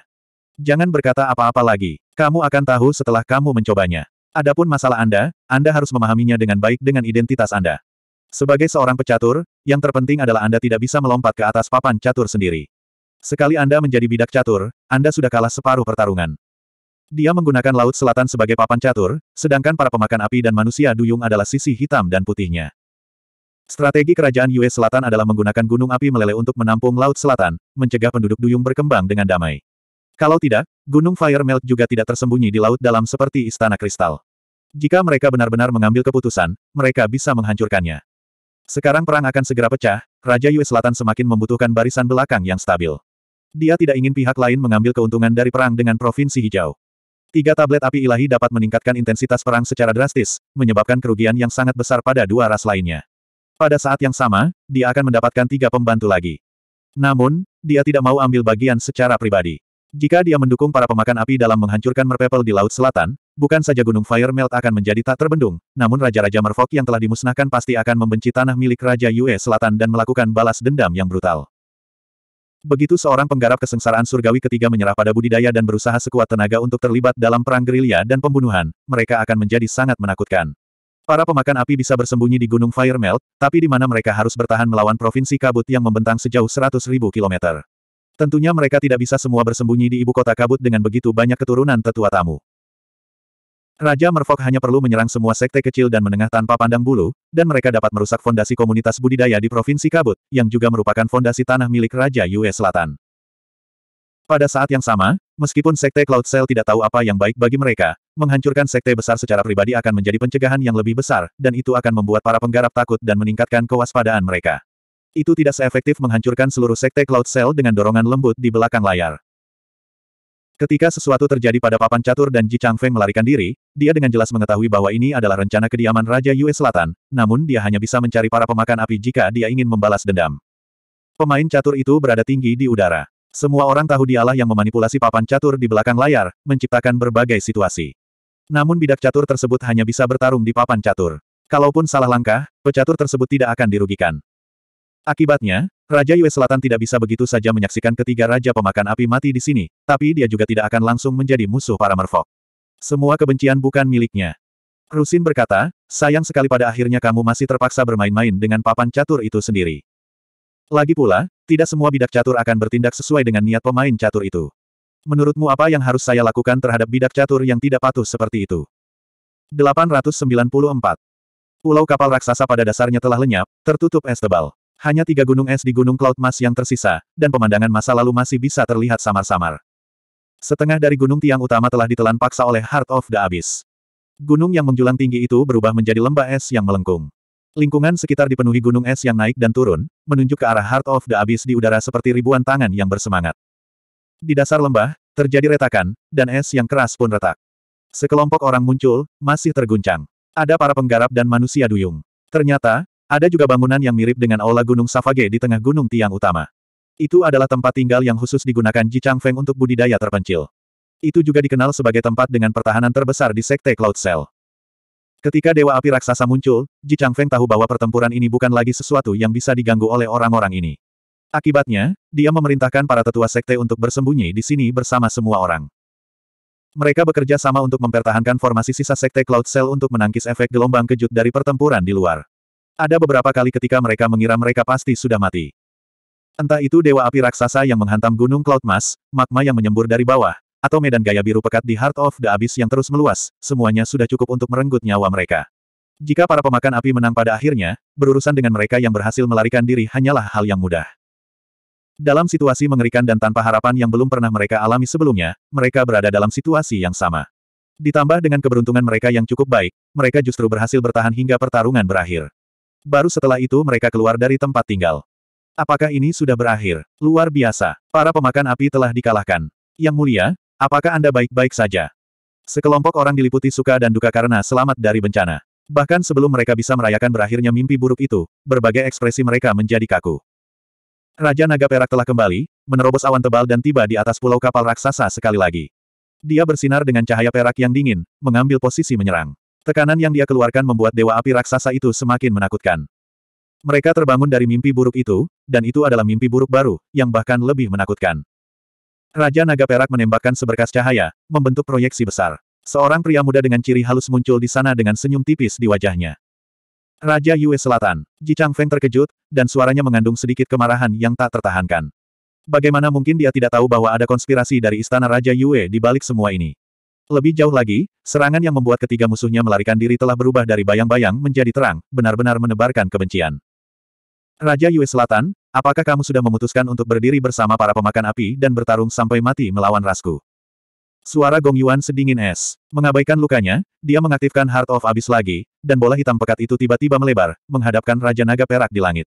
Jangan berkata apa-apa lagi. Kamu akan tahu setelah kamu mencobanya. Adapun masalah Anda, Anda harus memahaminya dengan baik dengan identitas Anda. Sebagai seorang pecatur, yang terpenting adalah Anda tidak bisa melompat ke atas papan catur sendiri. Sekali Anda menjadi bidak catur, Anda sudah kalah separuh pertarungan. Dia menggunakan Laut Selatan sebagai papan catur, sedangkan para pemakan api dan manusia duyung adalah sisi hitam dan putihnya. Strategi kerajaan Yue Selatan adalah menggunakan gunung api meleleh untuk menampung Laut Selatan, mencegah penduduk duyung berkembang dengan damai. Kalau tidak, Gunung Fire Melt juga tidak tersembunyi di laut dalam seperti Istana Kristal. Jika mereka benar-benar mengambil keputusan, mereka bisa menghancurkannya. Sekarang perang akan segera pecah, Raja Yue Selatan semakin membutuhkan barisan belakang yang stabil. Dia tidak ingin pihak lain mengambil keuntungan dari perang dengan Provinsi Hijau. Tiga tablet api ilahi dapat meningkatkan intensitas perang secara drastis, menyebabkan kerugian yang sangat besar pada dua ras lainnya. Pada saat yang sama, dia akan mendapatkan tiga pembantu lagi. Namun, dia tidak mau ambil bagian secara pribadi. Jika dia mendukung para pemakan api dalam menghancurkan merpepel di Laut Selatan, bukan saja Gunung Fire Melt akan menjadi tak terbendung, namun Raja-Raja Merfolk yang telah dimusnahkan pasti akan membenci tanah milik Raja Yue Selatan dan melakukan balas dendam yang brutal. Begitu seorang penggarap kesengsaraan surgawi ketiga menyerah pada budidaya dan berusaha sekuat tenaga untuk terlibat dalam perang gerilya dan pembunuhan, mereka akan menjadi sangat menakutkan. Para pemakan api bisa bersembunyi di Gunung Fire Melt, tapi di mana mereka harus bertahan melawan Provinsi Kabut yang membentang sejauh 100.000 kilometer. Tentunya mereka tidak bisa semua bersembunyi di ibu kota kabut dengan begitu banyak keturunan tetua tamu. Raja Merfok hanya perlu menyerang semua sekte kecil dan menengah tanpa pandang bulu, dan mereka dapat merusak fondasi komunitas budidaya di Provinsi Kabut, yang juga merupakan fondasi tanah milik Raja Yue Selatan. Pada saat yang sama, meskipun sekte Cloud Cell tidak tahu apa yang baik bagi mereka, menghancurkan sekte besar secara pribadi akan menjadi pencegahan yang lebih besar, dan itu akan membuat para penggarap takut dan meningkatkan kewaspadaan mereka. Itu tidak seefektif menghancurkan seluruh sekte Cloud Cell dengan dorongan lembut di belakang layar. Ketika sesuatu terjadi pada papan catur dan Ji Chang Feng melarikan diri, dia dengan jelas mengetahui bahwa ini adalah rencana kediaman Raja Yue Selatan, namun dia hanya bisa mencari para pemakan api jika dia ingin membalas dendam. Pemain catur itu berada tinggi di udara. Semua orang tahu dialah yang memanipulasi papan catur di belakang layar, menciptakan berbagai situasi. Namun bidak catur tersebut hanya bisa bertarung di papan catur. Kalaupun salah langkah, pecatur tersebut tidak akan dirugikan. Akibatnya, Raja Yue Selatan tidak bisa begitu saja menyaksikan ketiga Raja Pemakan Api mati di sini, tapi dia juga tidak akan langsung menjadi musuh para merfok. Semua kebencian bukan miliknya. Rusin berkata, sayang sekali pada akhirnya kamu masih terpaksa bermain-main dengan papan catur itu sendiri. Lagi pula, tidak semua bidak catur akan bertindak sesuai dengan niat pemain catur itu. Menurutmu apa yang harus saya lakukan terhadap bidak catur yang tidak patuh seperti itu? 894. Pulau kapal raksasa pada dasarnya telah lenyap, tertutup es tebal. Hanya tiga gunung es di Gunung Cloud Mas yang tersisa, dan pemandangan masa lalu masih bisa terlihat samar-samar. Setengah dari gunung tiang utama telah ditelan paksa oleh Heart of the Abyss. Gunung yang menjulang tinggi itu berubah menjadi lembah es yang melengkung. Lingkungan sekitar dipenuhi gunung es yang naik dan turun, menunjuk ke arah Heart of the Abyss di udara seperti ribuan tangan yang bersemangat. Di dasar lembah, terjadi retakan, dan es yang keras pun retak. Sekelompok orang muncul, masih terguncang. Ada para penggarap dan manusia duyung. Ternyata, ada juga bangunan yang mirip dengan aula Gunung Savage di tengah Gunung Tiang Utama. Itu adalah tempat tinggal yang khusus digunakan Ji Feng untuk budidaya terpencil. Itu juga dikenal sebagai tempat dengan pertahanan terbesar di Sekte Cloud Cell. Ketika Dewa Api Raksasa muncul, Ji Feng tahu bahwa pertempuran ini bukan lagi sesuatu yang bisa diganggu oleh orang-orang ini. Akibatnya, dia memerintahkan para tetua sekte untuk bersembunyi di sini bersama semua orang. Mereka bekerja sama untuk mempertahankan formasi sisa sekte Cloud Cell untuk menangkis efek gelombang kejut dari pertempuran di luar. Ada beberapa kali ketika mereka mengira mereka pasti sudah mati. Entah itu dewa api raksasa yang menghantam gunung Cloud Mas, magma yang menyembur dari bawah, atau medan gaya biru pekat di Heart of the Abyss yang terus meluas, semuanya sudah cukup untuk merenggut nyawa mereka. Jika para pemakan api menang pada akhirnya, berurusan dengan mereka yang berhasil melarikan diri hanyalah hal yang mudah. Dalam situasi mengerikan dan tanpa harapan yang belum pernah mereka alami sebelumnya, mereka berada dalam situasi yang sama. Ditambah dengan keberuntungan mereka yang cukup baik, mereka justru berhasil bertahan hingga pertarungan berakhir. Baru setelah itu mereka keluar dari tempat tinggal. Apakah ini sudah berakhir? Luar biasa. Para pemakan api telah dikalahkan. Yang mulia, apakah Anda baik-baik saja? Sekelompok orang diliputi suka dan duka karena selamat dari bencana. Bahkan sebelum mereka bisa merayakan berakhirnya mimpi buruk itu, berbagai ekspresi mereka menjadi kaku. Raja Naga Perak telah kembali, menerobos awan tebal dan tiba di atas pulau kapal raksasa sekali lagi. Dia bersinar dengan cahaya perak yang dingin, mengambil posisi menyerang. Tekanan yang dia keluarkan membuat dewa api raksasa itu semakin menakutkan. Mereka terbangun dari mimpi buruk itu, dan itu adalah mimpi buruk baru, yang bahkan lebih menakutkan. Raja Naga Perak menembakkan seberkas cahaya, membentuk proyeksi besar. Seorang pria muda dengan ciri halus muncul di sana dengan senyum tipis di wajahnya. Raja Yue Selatan, Ji Chang Feng terkejut, dan suaranya mengandung sedikit kemarahan yang tak tertahankan. Bagaimana mungkin dia tidak tahu bahwa ada konspirasi dari istana Raja Yue di balik semua ini? Lebih jauh lagi, serangan yang membuat ketiga musuhnya melarikan diri telah berubah dari bayang-bayang menjadi terang, benar-benar menebarkan kebencian. Raja Yue Selatan, apakah kamu sudah memutuskan untuk berdiri bersama para pemakan api dan bertarung sampai mati melawan rasku? Suara Gong Yuan sedingin es. Mengabaikan lukanya, dia mengaktifkan Heart of Abyss lagi, dan bola hitam pekat itu tiba-tiba melebar, menghadapkan Raja Naga Perak di langit.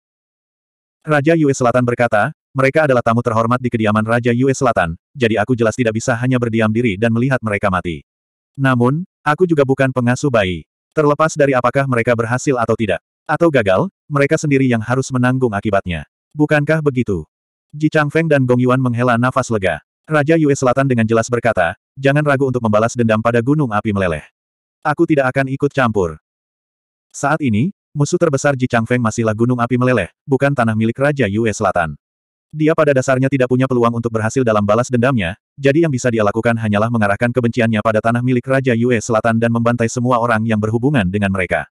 Raja Yue Selatan berkata, mereka adalah tamu terhormat di kediaman Raja Yue Selatan, jadi aku jelas tidak bisa hanya berdiam diri dan melihat mereka mati. Namun, aku juga bukan pengasuh bayi. Terlepas dari apakah mereka berhasil atau tidak, atau gagal, mereka sendiri yang harus menanggung akibatnya. Bukankah begitu? Ji Changfeng dan Gong Yuan menghela nafas lega. Raja Yue Selatan dengan jelas berkata, jangan ragu untuk membalas dendam pada gunung api meleleh. Aku tidak akan ikut campur. Saat ini, musuh terbesar Ji Changfeng masihlah gunung api meleleh, bukan tanah milik Raja Yue Selatan. Dia pada dasarnya tidak punya peluang untuk berhasil dalam balas dendamnya, jadi yang bisa dia lakukan hanyalah mengarahkan kebenciannya pada tanah milik Raja Yue Selatan dan membantai semua orang yang berhubungan dengan mereka.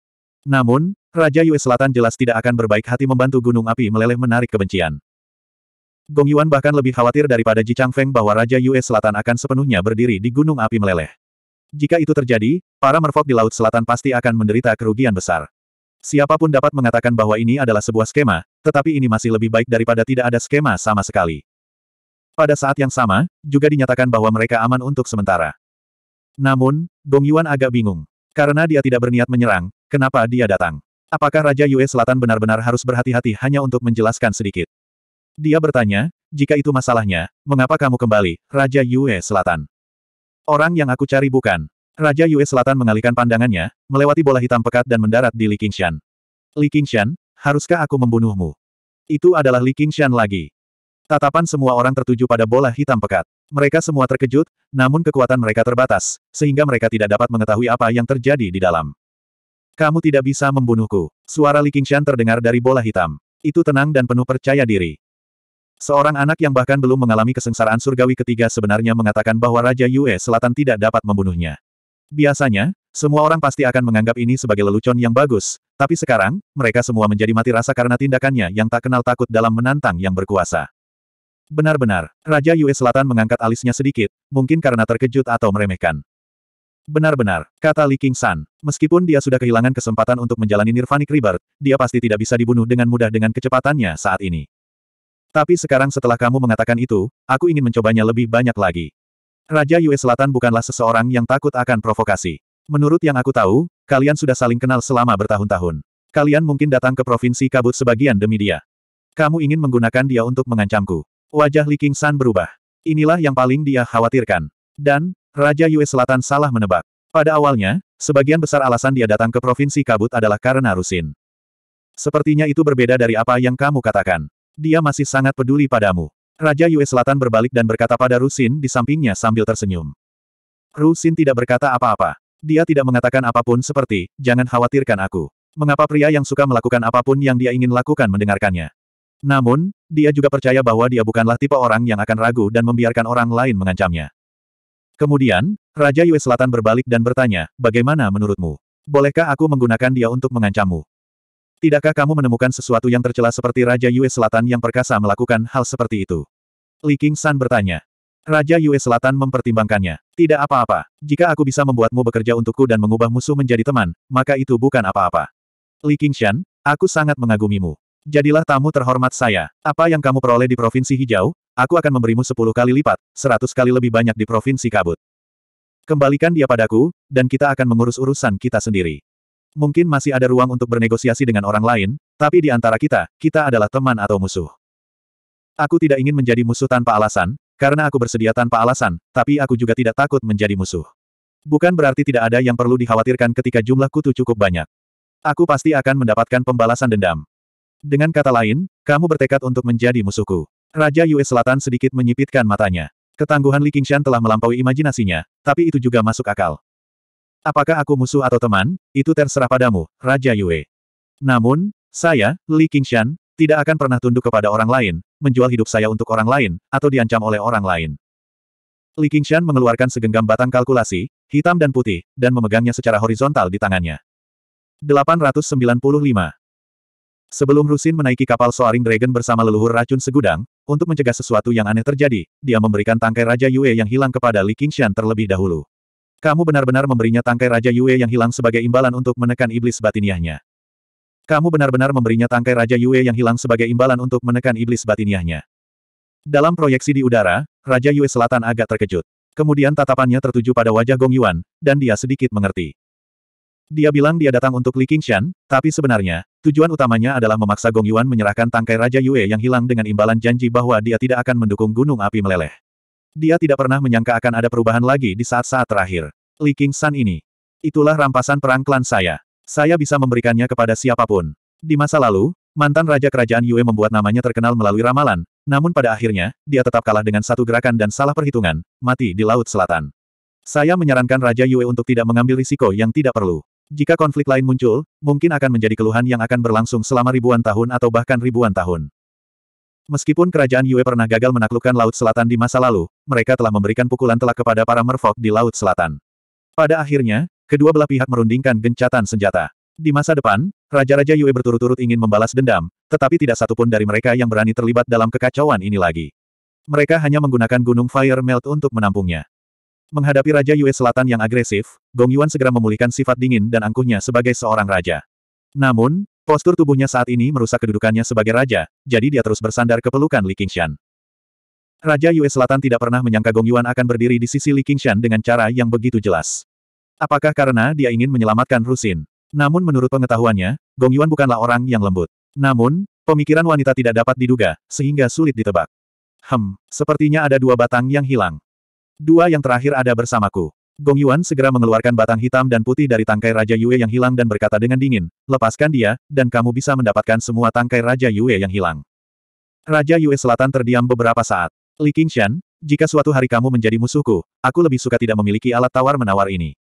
Namun, Raja Yue Selatan jelas tidak akan berbaik hati membantu Gunung Api meleleh menarik kebencian. Gong Yuan bahkan lebih khawatir daripada Ji Feng bahwa Raja Yue Selatan akan sepenuhnya berdiri di Gunung Api Meleleh. Jika itu terjadi, para merfok di Laut Selatan pasti akan menderita kerugian besar. Siapapun dapat mengatakan bahwa ini adalah sebuah skema, tetapi ini masih lebih baik daripada tidak ada skema sama sekali. Pada saat yang sama, juga dinyatakan bahwa mereka aman untuk sementara. Namun, Gong Yuan agak bingung. Karena dia tidak berniat menyerang, kenapa dia datang? Apakah Raja Yue Selatan benar-benar harus berhati-hati hanya untuk menjelaskan sedikit? Dia bertanya, jika itu masalahnya, mengapa kamu kembali, Raja Yue Selatan? Orang yang aku cari bukan. Raja Yue Selatan mengalihkan pandangannya, melewati bola hitam pekat dan mendarat di Li Qingshan. Li Qingshan, haruskah aku membunuhmu? Itu adalah Li Qingshan lagi. Tatapan semua orang tertuju pada bola hitam pekat. Mereka semua terkejut, namun kekuatan mereka terbatas, sehingga mereka tidak dapat mengetahui apa yang terjadi di dalam. Kamu tidak bisa membunuhku. Suara Li Qingshan terdengar dari bola hitam. Itu tenang dan penuh percaya diri. Seorang anak yang bahkan belum mengalami kesengsaraan surgawi ketiga sebenarnya mengatakan bahwa Raja Yue Selatan tidak dapat membunuhnya. Biasanya, semua orang pasti akan menganggap ini sebagai lelucon yang bagus, tapi sekarang, mereka semua menjadi mati rasa karena tindakannya yang tak kenal takut dalam menantang yang berkuasa. Benar-benar, Raja Yue Selatan mengangkat alisnya sedikit, mungkin karena terkejut atau meremehkan. Benar-benar, kata Li King San, meskipun dia sudah kehilangan kesempatan untuk menjalani Nirvanic Rebirth, dia pasti tidak bisa dibunuh dengan mudah dengan kecepatannya saat ini. Tapi sekarang setelah kamu mengatakan itu, aku ingin mencobanya lebih banyak lagi. Raja Yue Selatan bukanlah seseorang yang takut akan provokasi. Menurut yang aku tahu, Kalian sudah saling kenal selama bertahun-tahun. Kalian mungkin datang ke provinsi kabut sebagian demi dia. Kamu ingin menggunakan dia untuk mengancamku. Wajah Li King San berubah. Inilah yang paling dia khawatirkan. Dan, Raja Yue Selatan salah menebak. Pada awalnya, sebagian besar alasan dia datang ke provinsi kabut adalah karena Rusin. Sepertinya itu berbeda dari apa yang kamu katakan. Dia masih sangat peduli padamu. Raja Yue Selatan berbalik dan berkata pada Rusin di sampingnya sambil tersenyum. Rusin tidak berkata apa-apa. Dia tidak mengatakan apapun seperti, jangan khawatirkan aku. Mengapa pria yang suka melakukan apapun yang dia ingin lakukan mendengarkannya? Namun, dia juga percaya bahwa dia bukanlah tipe orang yang akan ragu dan membiarkan orang lain mengancamnya. Kemudian, Raja Yue Selatan berbalik dan bertanya, bagaimana menurutmu? Bolehkah aku menggunakan dia untuk mengancammu? Tidakkah kamu menemukan sesuatu yang tercela seperti Raja Yue Selatan yang perkasa melakukan hal seperti itu? Li King San bertanya. Raja Yue Selatan mempertimbangkannya. Tidak apa-apa. Jika aku bisa membuatmu bekerja untukku dan mengubah musuh menjadi teman, maka itu bukan apa-apa. Li Qingshan, aku sangat mengagumimu. Jadilah tamu terhormat saya. Apa yang kamu peroleh di Provinsi Hijau, aku akan memberimu sepuluh kali lipat, seratus kali lebih banyak di Provinsi Kabut. Kembalikan dia padaku, dan kita akan mengurus urusan kita sendiri. Mungkin masih ada ruang untuk bernegosiasi dengan orang lain, tapi di antara kita, kita adalah teman atau musuh. Aku tidak ingin menjadi musuh tanpa alasan, karena aku bersedia tanpa alasan, tapi aku juga tidak takut menjadi musuh. Bukan berarti tidak ada yang perlu dikhawatirkan ketika jumlah kutu cukup banyak. Aku pasti akan mendapatkan pembalasan dendam. Dengan kata lain, kamu bertekad untuk menjadi musuhku. Raja Yue Selatan sedikit menyipitkan matanya. Ketangguhan Li Qingshan telah melampaui imajinasinya, tapi itu juga masuk akal. Apakah aku musuh atau teman, itu terserah padamu, Raja Yue. Namun, saya, Li Qingshan, tidak akan pernah tunduk kepada orang lain, menjual hidup saya untuk orang lain, atau diancam oleh orang lain. Li Qingshan mengeluarkan segenggam batang kalkulasi, hitam dan putih, dan memegangnya secara horizontal di tangannya. 895. Sebelum Rusin menaiki kapal Soaring Dragon bersama leluhur racun segudang, untuk mencegah sesuatu yang aneh terjadi, dia memberikan tangkai Raja Yue yang hilang kepada Li Qingshan terlebih dahulu. Kamu benar-benar memberinya tangkai Raja Yue yang hilang sebagai imbalan untuk menekan iblis batiniahnya. Kamu benar-benar memberinya tangkai Raja Yue yang hilang sebagai imbalan untuk menekan iblis batiniahnya. Dalam proyeksi di udara, Raja Yue Selatan agak terkejut. Kemudian tatapannya tertuju pada wajah Gong Yuan, dan dia sedikit mengerti. Dia bilang dia datang untuk Li Qingshan, tapi sebenarnya, tujuan utamanya adalah memaksa Gong Yuan menyerahkan tangkai Raja Yue yang hilang dengan imbalan janji bahwa dia tidak akan mendukung gunung api meleleh. Dia tidak pernah menyangka akan ada perubahan lagi di saat-saat terakhir. Li Qingshan ini. Itulah rampasan perang klan saya. Saya bisa memberikannya kepada siapapun. Di masa lalu, mantan Raja Kerajaan Yue membuat namanya terkenal melalui ramalan, namun pada akhirnya, dia tetap kalah dengan satu gerakan dan salah perhitungan, mati di Laut Selatan. Saya menyarankan Raja Yue untuk tidak mengambil risiko yang tidak perlu. Jika konflik lain muncul, mungkin akan menjadi keluhan yang akan berlangsung selama ribuan tahun atau bahkan ribuan tahun. Meskipun kerajaan Yue pernah gagal menaklukkan Laut Selatan di masa lalu, mereka telah memberikan pukulan telak kepada para merfolk di Laut Selatan. Pada akhirnya, Kedua belah pihak merundingkan gencatan senjata. Di masa depan, Raja-Raja Yue berturut-turut ingin membalas dendam, tetapi tidak satupun dari mereka yang berani terlibat dalam kekacauan ini lagi. Mereka hanya menggunakan gunung Fire Melt untuk menampungnya. Menghadapi Raja Yue Selatan yang agresif, Gong Yuan segera memulihkan sifat dingin dan angkuhnya sebagai seorang raja. Namun, postur tubuhnya saat ini merusak kedudukannya sebagai raja, jadi dia terus bersandar ke pelukan Li Qingshan. Raja Yue Selatan tidak pernah menyangka Gong Yuan akan berdiri di sisi Li Qingshan dengan cara yang begitu jelas. Apakah karena dia ingin menyelamatkan Rusin? Namun menurut pengetahuannya, Gong Yuan bukanlah orang yang lembut. Namun, pemikiran wanita tidak dapat diduga, sehingga sulit ditebak. Hem, sepertinya ada dua batang yang hilang. Dua yang terakhir ada bersamaku. Gong Yuan segera mengeluarkan batang hitam dan putih dari tangkai Raja Yue yang hilang dan berkata dengan dingin, lepaskan dia, dan kamu bisa mendapatkan semua tangkai Raja Yue yang hilang. Raja Yue Selatan terdiam beberapa saat. Li Qingshan, jika suatu hari kamu menjadi musuhku, aku lebih suka tidak memiliki alat tawar-menawar ini.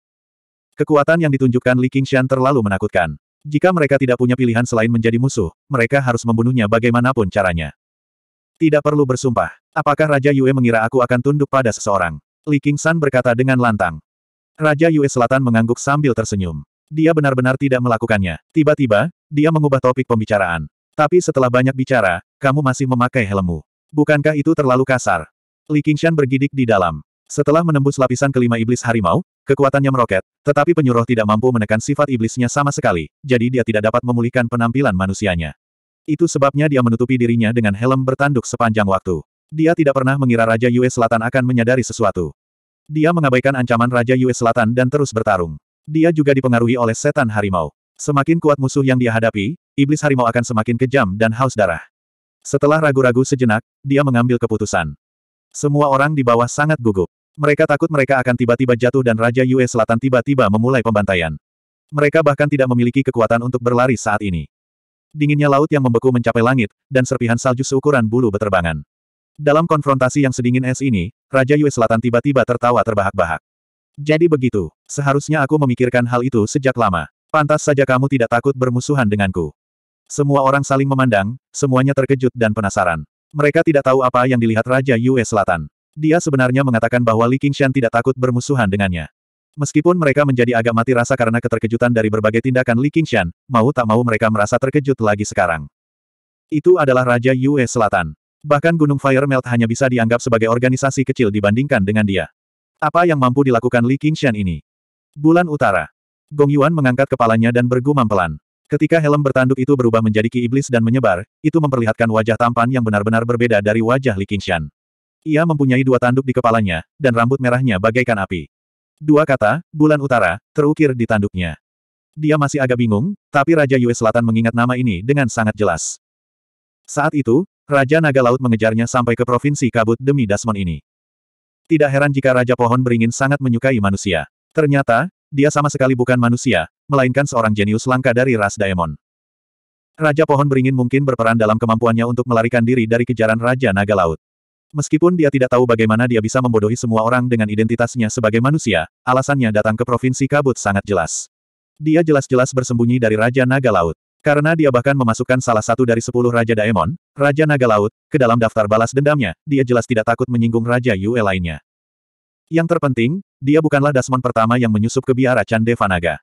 Kekuatan yang ditunjukkan Li Qingshan terlalu menakutkan. Jika mereka tidak punya pilihan selain menjadi musuh, mereka harus membunuhnya bagaimanapun caranya. Tidak perlu bersumpah. Apakah Raja Yue mengira aku akan tunduk pada seseorang? Li Qingshan berkata dengan lantang. Raja Yue Selatan mengangguk sambil tersenyum. Dia benar-benar tidak melakukannya. Tiba-tiba, dia mengubah topik pembicaraan. Tapi setelah banyak bicara, kamu masih memakai helmmu. Bukankah itu terlalu kasar? Li Qingshan bergidik di dalam. Setelah menembus lapisan kelima iblis harimau, Kekuatannya meroket, tetapi penyuruh tidak mampu menekan sifat iblisnya sama sekali, jadi dia tidak dapat memulihkan penampilan manusianya. Itu sebabnya dia menutupi dirinya dengan helm bertanduk sepanjang waktu. Dia tidak pernah mengira Raja Yue Selatan akan menyadari sesuatu. Dia mengabaikan ancaman Raja Yue Selatan dan terus bertarung. Dia juga dipengaruhi oleh setan harimau. Semakin kuat musuh yang dia hadapi, iblis harimau akan semakin kejam dan haus darah. Setelah ragu-ragu sejenak, dia mengambil keputusan. Semua orang di bawah sangat gugup. Mereka takut mereka akan tiba-tiba jatuh dan Raja Yue Selatan tiba-tiba memulai pembantaian. Mereka bahkan tidak memiliki kekuatan untuk berlari saat ini. Dinginnya laut yang membeku mencapai langit, dan serpihan salju seukuran bulu beterbangan. Dalam konfrontasi yang sedingin es ini, Raja Yue Selatan tiba-tiba tertawa terbahak-bahak. Jadi begitu, seharusnya aku memikirkan hal itu sejak lama. Pantas saja kamu tidak takut bermusuhan denganku. Semua orang saling memandang, semuanya terkejut dan penasaran. Mereka tidak tahu apa yang dilihat Raja Yue Selatan. Dia sebenarnya mengatakan bahwa Li Qingshan tidak takut bermusuhan dengannya. Meskipun mereka menjadi agak mati rasa karena keterkejutan dari berbagai tindakan Li Qingshan, mau tak mau mereka merasa terkejut lagi sekarang. Itu adalah Raja Yue Selatan. Bahkan Gunung Fire Melt hanya bisa dianggap sebagai organisasi kecil dibandingkan dengan dia. Apa yang mampu dilakukan Li Qingshan ini? Bulan Utara. Gong Yuan mengangkat kepalanya dan bergumam pelan. Ketika helm bertanduk itu berubah menjadi ki iblis dan menyebar, itu memperlihatkan wajah tampan yang benar-benar berbeda dari wajah Li Qingshan. Ia mempunyai dua tanduk di kepalanya, dan rambut merahnya bagaikan api. Dua kata, bulan utara, terukir di tanduknya. Dia masih agak bingung, tapi Raja Yue Selatan mengingat nama ini dengan sangat jelas. Saat itu, Raja Naga Laut mengejarnya sampai ke provinsi kabut demi Dasmon ini. Tidak heran jika Raja Pohon Beringin sangat menyukai manusia. Ternyata, dia sama sekali bukan manusia, melainkan seorang jenius langka dari ras Daemon. Raja Pohon Beringin mungkin berperan dalam kemampuannya untuk melarikan diri dari kejaran Raja Naga Laut. Meskipun dia tidak tahu bagaimana dia bisa membodohi semua orang dengan identitasnya sebagai manusia, alasannya datang ke Provinsi Kabut sangat jelas. Dia jelas-jelas bersembunyi dari Raja Naga Laut. Karena dia bahkan memasukkan salah satu dari sepuluh Raja Daemon, Raja Naga Laut, ke dalam daftar balas dendamnya, dia jelas tidak takut menyinggung Raja Yue lainnya. Yang terpenting, dia bukanlah Dasmon pertama yang menyusup ke biara Candevanaga.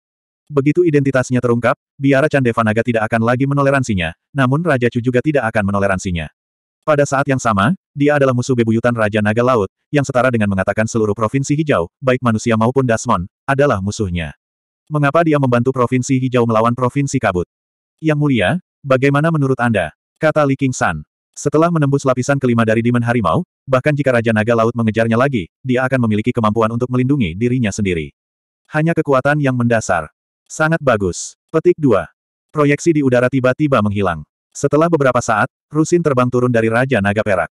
Begitu identitasnya terungkap, biara Candevanaga tidak akan lagi menoleransinya, namun Raja Chu juga tidak akan menoleransinya. Pada saat yang sama, dia adalah musuh bebuyutan Raja Naga Laut, yang setara dengan mengatakan seluruh provinsi hijau, baik manusia maupun Dasmon, adalah musuhnya. Mengapa dia membantu provinsi hijau melawan provinsi kabut? Yang mulia, bagaimana menurut Anda? Kata Li King San. Setelah menembus lapisan kelima dari Demon Harimau, bahkan jika Raja Naga Laut mengejarnya lagi, dia akan memiliki kemampuan untuk melindungi dirinya sendiri. Hanya kekuatan yang mendasar. Sangat bagus. Petik 2. Proyeksi di udara tiba-tiba menghilang. Setelah beberapa saat, Rusin terbang turun dari Raja Naga Perak.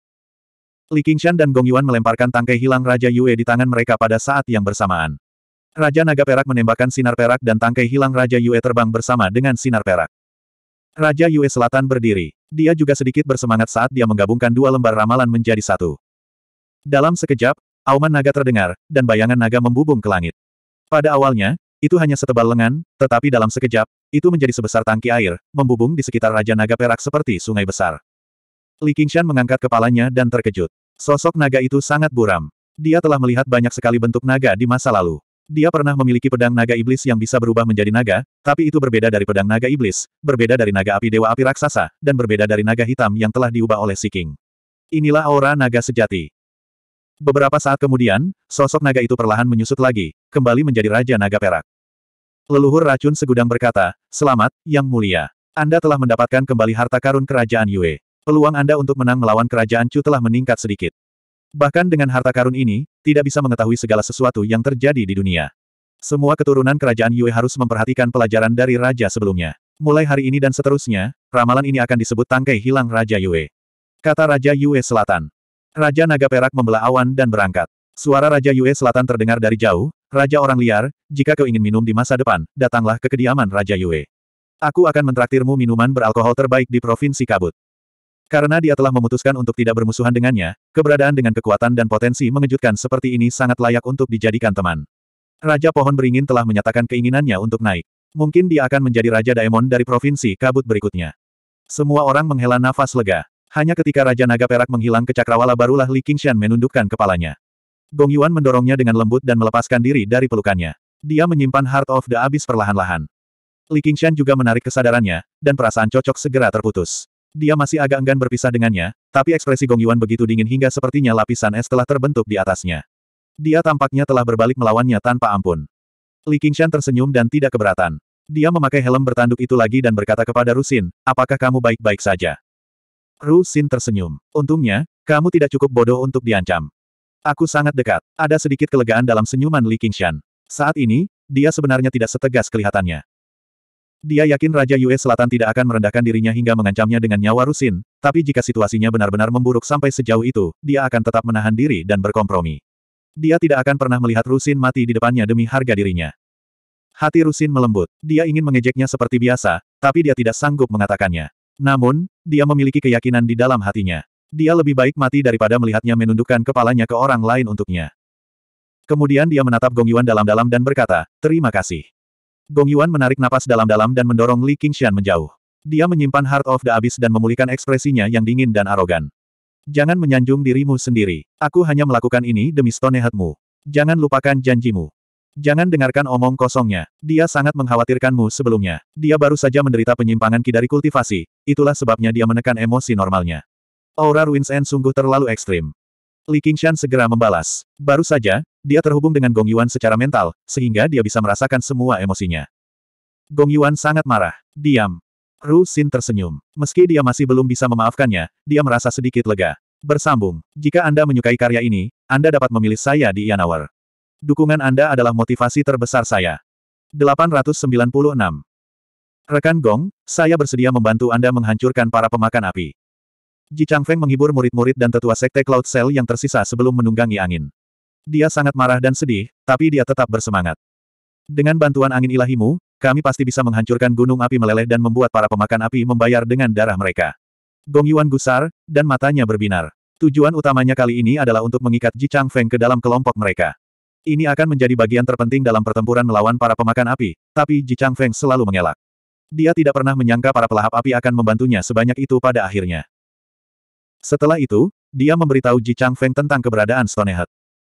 Li Qingshan dan Gong Yuan melemparkan tangkai hilang Raja Yue di tangan mereka pada saat yang bersamaan. Raja Naga Perak menembakkan sinar perak dan tangkai hilang Raja Yue terbang bersama dengan sinar perak. Raja Yue Selatan berdiri. Dia juga sedikit bersemangat saat dia menggabungkan dua lembar ramalan menjadi satu. Dalam sekejap, auman naga terdengar, dan bayangan naga membubung ke langit. Pada awalnya, itu hanya setebal lengan, tetapi dalam sekejap, itu menjadi sebesar tangki air, membubung di sekitar Raja Naga Perak seperti sungai besar. Li Qingshan mengangkat kepalanya dan terkejut. Sosok naga itu sangat buram. Dia telah melihat banyak sekali bentuk naga di masa lalu. Dia pernah memiliki pedang naga iblis yang bisa berubah menjadi naga, tapi itu berbeda dari pedang naga iblis, berbeda dari naga api dewa api raksasa, dan berbeda dari naga hitam yang telah diubah oleh Si King. Inilah aura naga sejati. Beberapa saat kemudian, sosok naga itu perlahan menyusut lagi, kembali menjadi Raja Naga Perak. Leluhur racun segudang berkata, Selamat, Yang Mulia. Anda telah mendapatkan kembali harta karun Kerajaan Yue. Peluang Anda untuk menang melawan Kerajaan Chu telah meningkat sedikit. Bahkan dengan harta karun ini, tidak bisa mengetahui segala sesuatu yang terjadi di dunia. Semua keturunan Kerajaan Yue harus memperhatikan pelajaran dari Raja sebelumnya. Mulai hari ini dan seterusnya, ramalan ini akan disebut tangkai hilang Raja Yue. Kata Raja Yue Selatan. Raja Naga Perak membelah awan dan berangkat. Suara Raja Yue Selatan terdengar dari jauh, Raja Orang Liar, jika kau ingin minum di masa depan, datanglah ke kediaman Raja Yue. Aku akan mentraktirmu minuman beralkohol terbaik di Provinsi Kabut. Karena dia telah memutuskan untuk tidak bermusuhan dengannya, keberadaan dengan kekuatan dan potensi mengejutkan seperti ini sangat layak untuk dijadikan teman. Raja Pohon Beringin telah menyatakan keinginannya untuk naik. Mungkin dia akan menjadi Raja Daemon dari Provinsi Kabut berikutnya. Semua orang menghela nafas lega. Hanya ketika Raja Naga Perak menghilang ke cakrawala barulah Li Qingshan menundukkan kepalanya. Gong Yuan mendorongnya dengan lembut dan melepaskan diri dari pelukannya. Dia menyimpan Heart of the Abyss perlahan-lahan. Li Qingshan juga menarik kesadarannya, dan perasaan cocok segera terputus. Dia masih agak enggan berpisah dengannya, tapi ekspresi Gong Yuan begitu dingin hingga sepertinya lapisan es telah terbentuk di atasnya. Dia tampaknya telah berbalik melawannya tanpa ampun. Li Qingshan tersenyum dan tidak keberatan. Dia memakai helm bertanduk itu lagi dan berkata kepada Rusin, apakah kamu baik-baik saja? Ru Xin tersenyum. Untungnya, kamu tidak cukup bodoh untuk diancam. Aku sangat dekat. Ada sedikit kelegaan dalam senyuman Li Qingshan. Saat ini, dia sebenarnya tidak setegas kelihatannya. Dia yakin Raja Yue Selatan tidak akan merendahkan dirinya hingga mengancamnya dengan nyawa Rusin, tapi jika situasinya benar-benar memburuk sampai sejauh itu, dia akan tetap menahan diri dan berkompromi. Dia tidak akan pernah melihat Rusin mati di depannya demi harga dirinya. Hati Rusin melembut. Dia ingin mengejeknya seperti biasa, tapi dia tidak sanggup mengatakannya. Namun, dia memiliki keyakinan di dalam hatinya. Dia lebih baik mati daripada melihatnya menundukkan kepalanya ke orang lain untuknya. Kemudian dia menatap Gong Yuan dalam-dalam dan berkata, terima kasih. Gong Yuan menarik napas dalam-dalam dan mendorong Li Qingshan menjauh. Dia menyimpan Heart of the Abyss dan memulihkan ekspresinya yang dingin dan arogan. Jangan menyanjung dirimu sendiri. Aku hanya melakukan ini demi stonehatmu. Jangan lupakan janjimu. Jangan dengarkan omong kosongnya. Dia sangat mengkhawatirkanmu sebelumnya. Dia baru saja menderita penyimpangan ki dari kultivasi. Itulah sebabnya dia menekan emosi normalnya. Aura Ruins End sungguh terlalu ekstrim. Li Qingshan segera membalas. Baru saja, dia terhubung dengan Gong Yuan secara mental, sehingga dia bisa merasakan semua emosinya. Gong Yuan sangat marah. Diam. Ru Xin tersenyum. Meski dia masih belum bisa memaafkannya, dia merasa sedikit lega. Bersambung. Jika Anda menyukai karya ini, Anda dapat memilih saya di Ianawar. Dukungan Anda adalah motivasi terbesar saya. 896. Rekan Gong, saya bersedia membantu Anda menghancurkan para pemakan api. Ji Chang Feng menghibur murid-murid dan tetua sekte Cloud Cell yang tersisa sebelum menunggangi angin. Dia sangat marah dan sedih, tapi dia tetap bersemangat. Dengan bantuan angin ilahimu, kami pasti bisa menghancurkan gunung api meleleh dan membuat para pemakan api membayar dengan darah mereka. Gong Yuan gusar, dan matanya berbinar. Tujuan utamanya kali ini adalah untuk mengikat Ji Chang Feng ke dalam kelompok mereka. Ini akan menjadi bagian terpenting dalam pertempuran melawan para pemakan api, tapi Ji Chang Feng selalu mengelak. Dia tidak pernah menyangka para pelahap api akan membantunya sebanyak itu pada akhirnya. Setelah itu, dia memberitahu Ji Chang Feng tentang keberadaan Stonehead.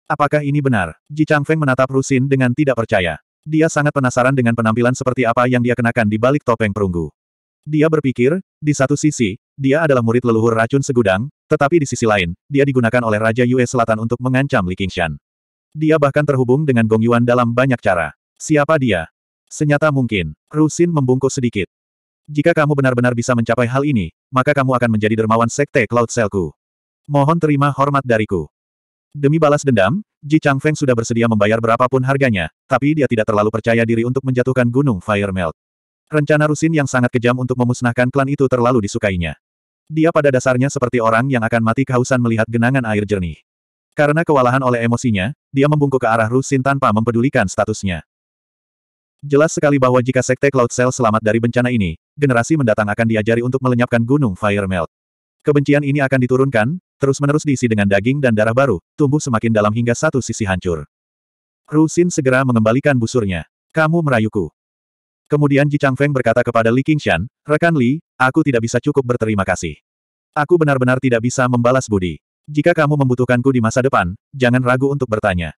Apakah ini benar? Ji Chang Feng menatap Rusin dengan tidak percaya. Dia sangat penasaran dengan penampilan seperti apa yang dia kenakan di balik topeng perunggu. Dia berpikir, di satu sisi, dia adalah murid leluhur racun segudang, tetapi di sisi lain, dia digunakan oleh Raja Yue Selatan untuk mengancam Li Qingshan. Dia bahkan terhubung dengan Gong Yuan dalam banyak cara. Siapa dia? Senyata mungkin. Rusin membungkuk sedikit. Jika kamu benar-benar bisa mencapai hal ini, maka kamu akan menjadi dermawan sekte Cloud Cellku. Mohon terima hormat dariku. Demi balas dendam, Ji Changfeng sudah bersedia membayar berapapun harganya, tapi dia tidak terlalu percaya diri untuk menjatuhkan gunung Fire Melt. Rencana Rusin yang sangat kejam untuk memusnahkan klan itu terlalu disukainya. Dia pada dasarnya seperti orang yang akan mati kehausan melihat genangan air jernih. Karena kewalahan oleh emosinya, dia membungkuk ke arah Rusin tanpa mempedulikan statusnya. Jelas sekali bahwa jika Sekte Cloud Cell selamat dari bencana ini, generasi mendatang akan diajari untuk melenyapkan Gunung Fire Melt. Kebencian ini akan diturunkan, terus-menerus diisi dengan daging dan darah baru, tumbuh semakin dalam hingga satu sisi hancur. Rusin segera mengembalikan busurnya. Kamu merayuku. Kemudian Ji Feng berkata kepada Li Qingshan, Rekan Li, aku tidak bisa cukup berterima kasih. Aku benar-benar tidak bisa membalas budi. Jika kamu membutuhkanku di masa depan, jangan ragu untuk bertanya.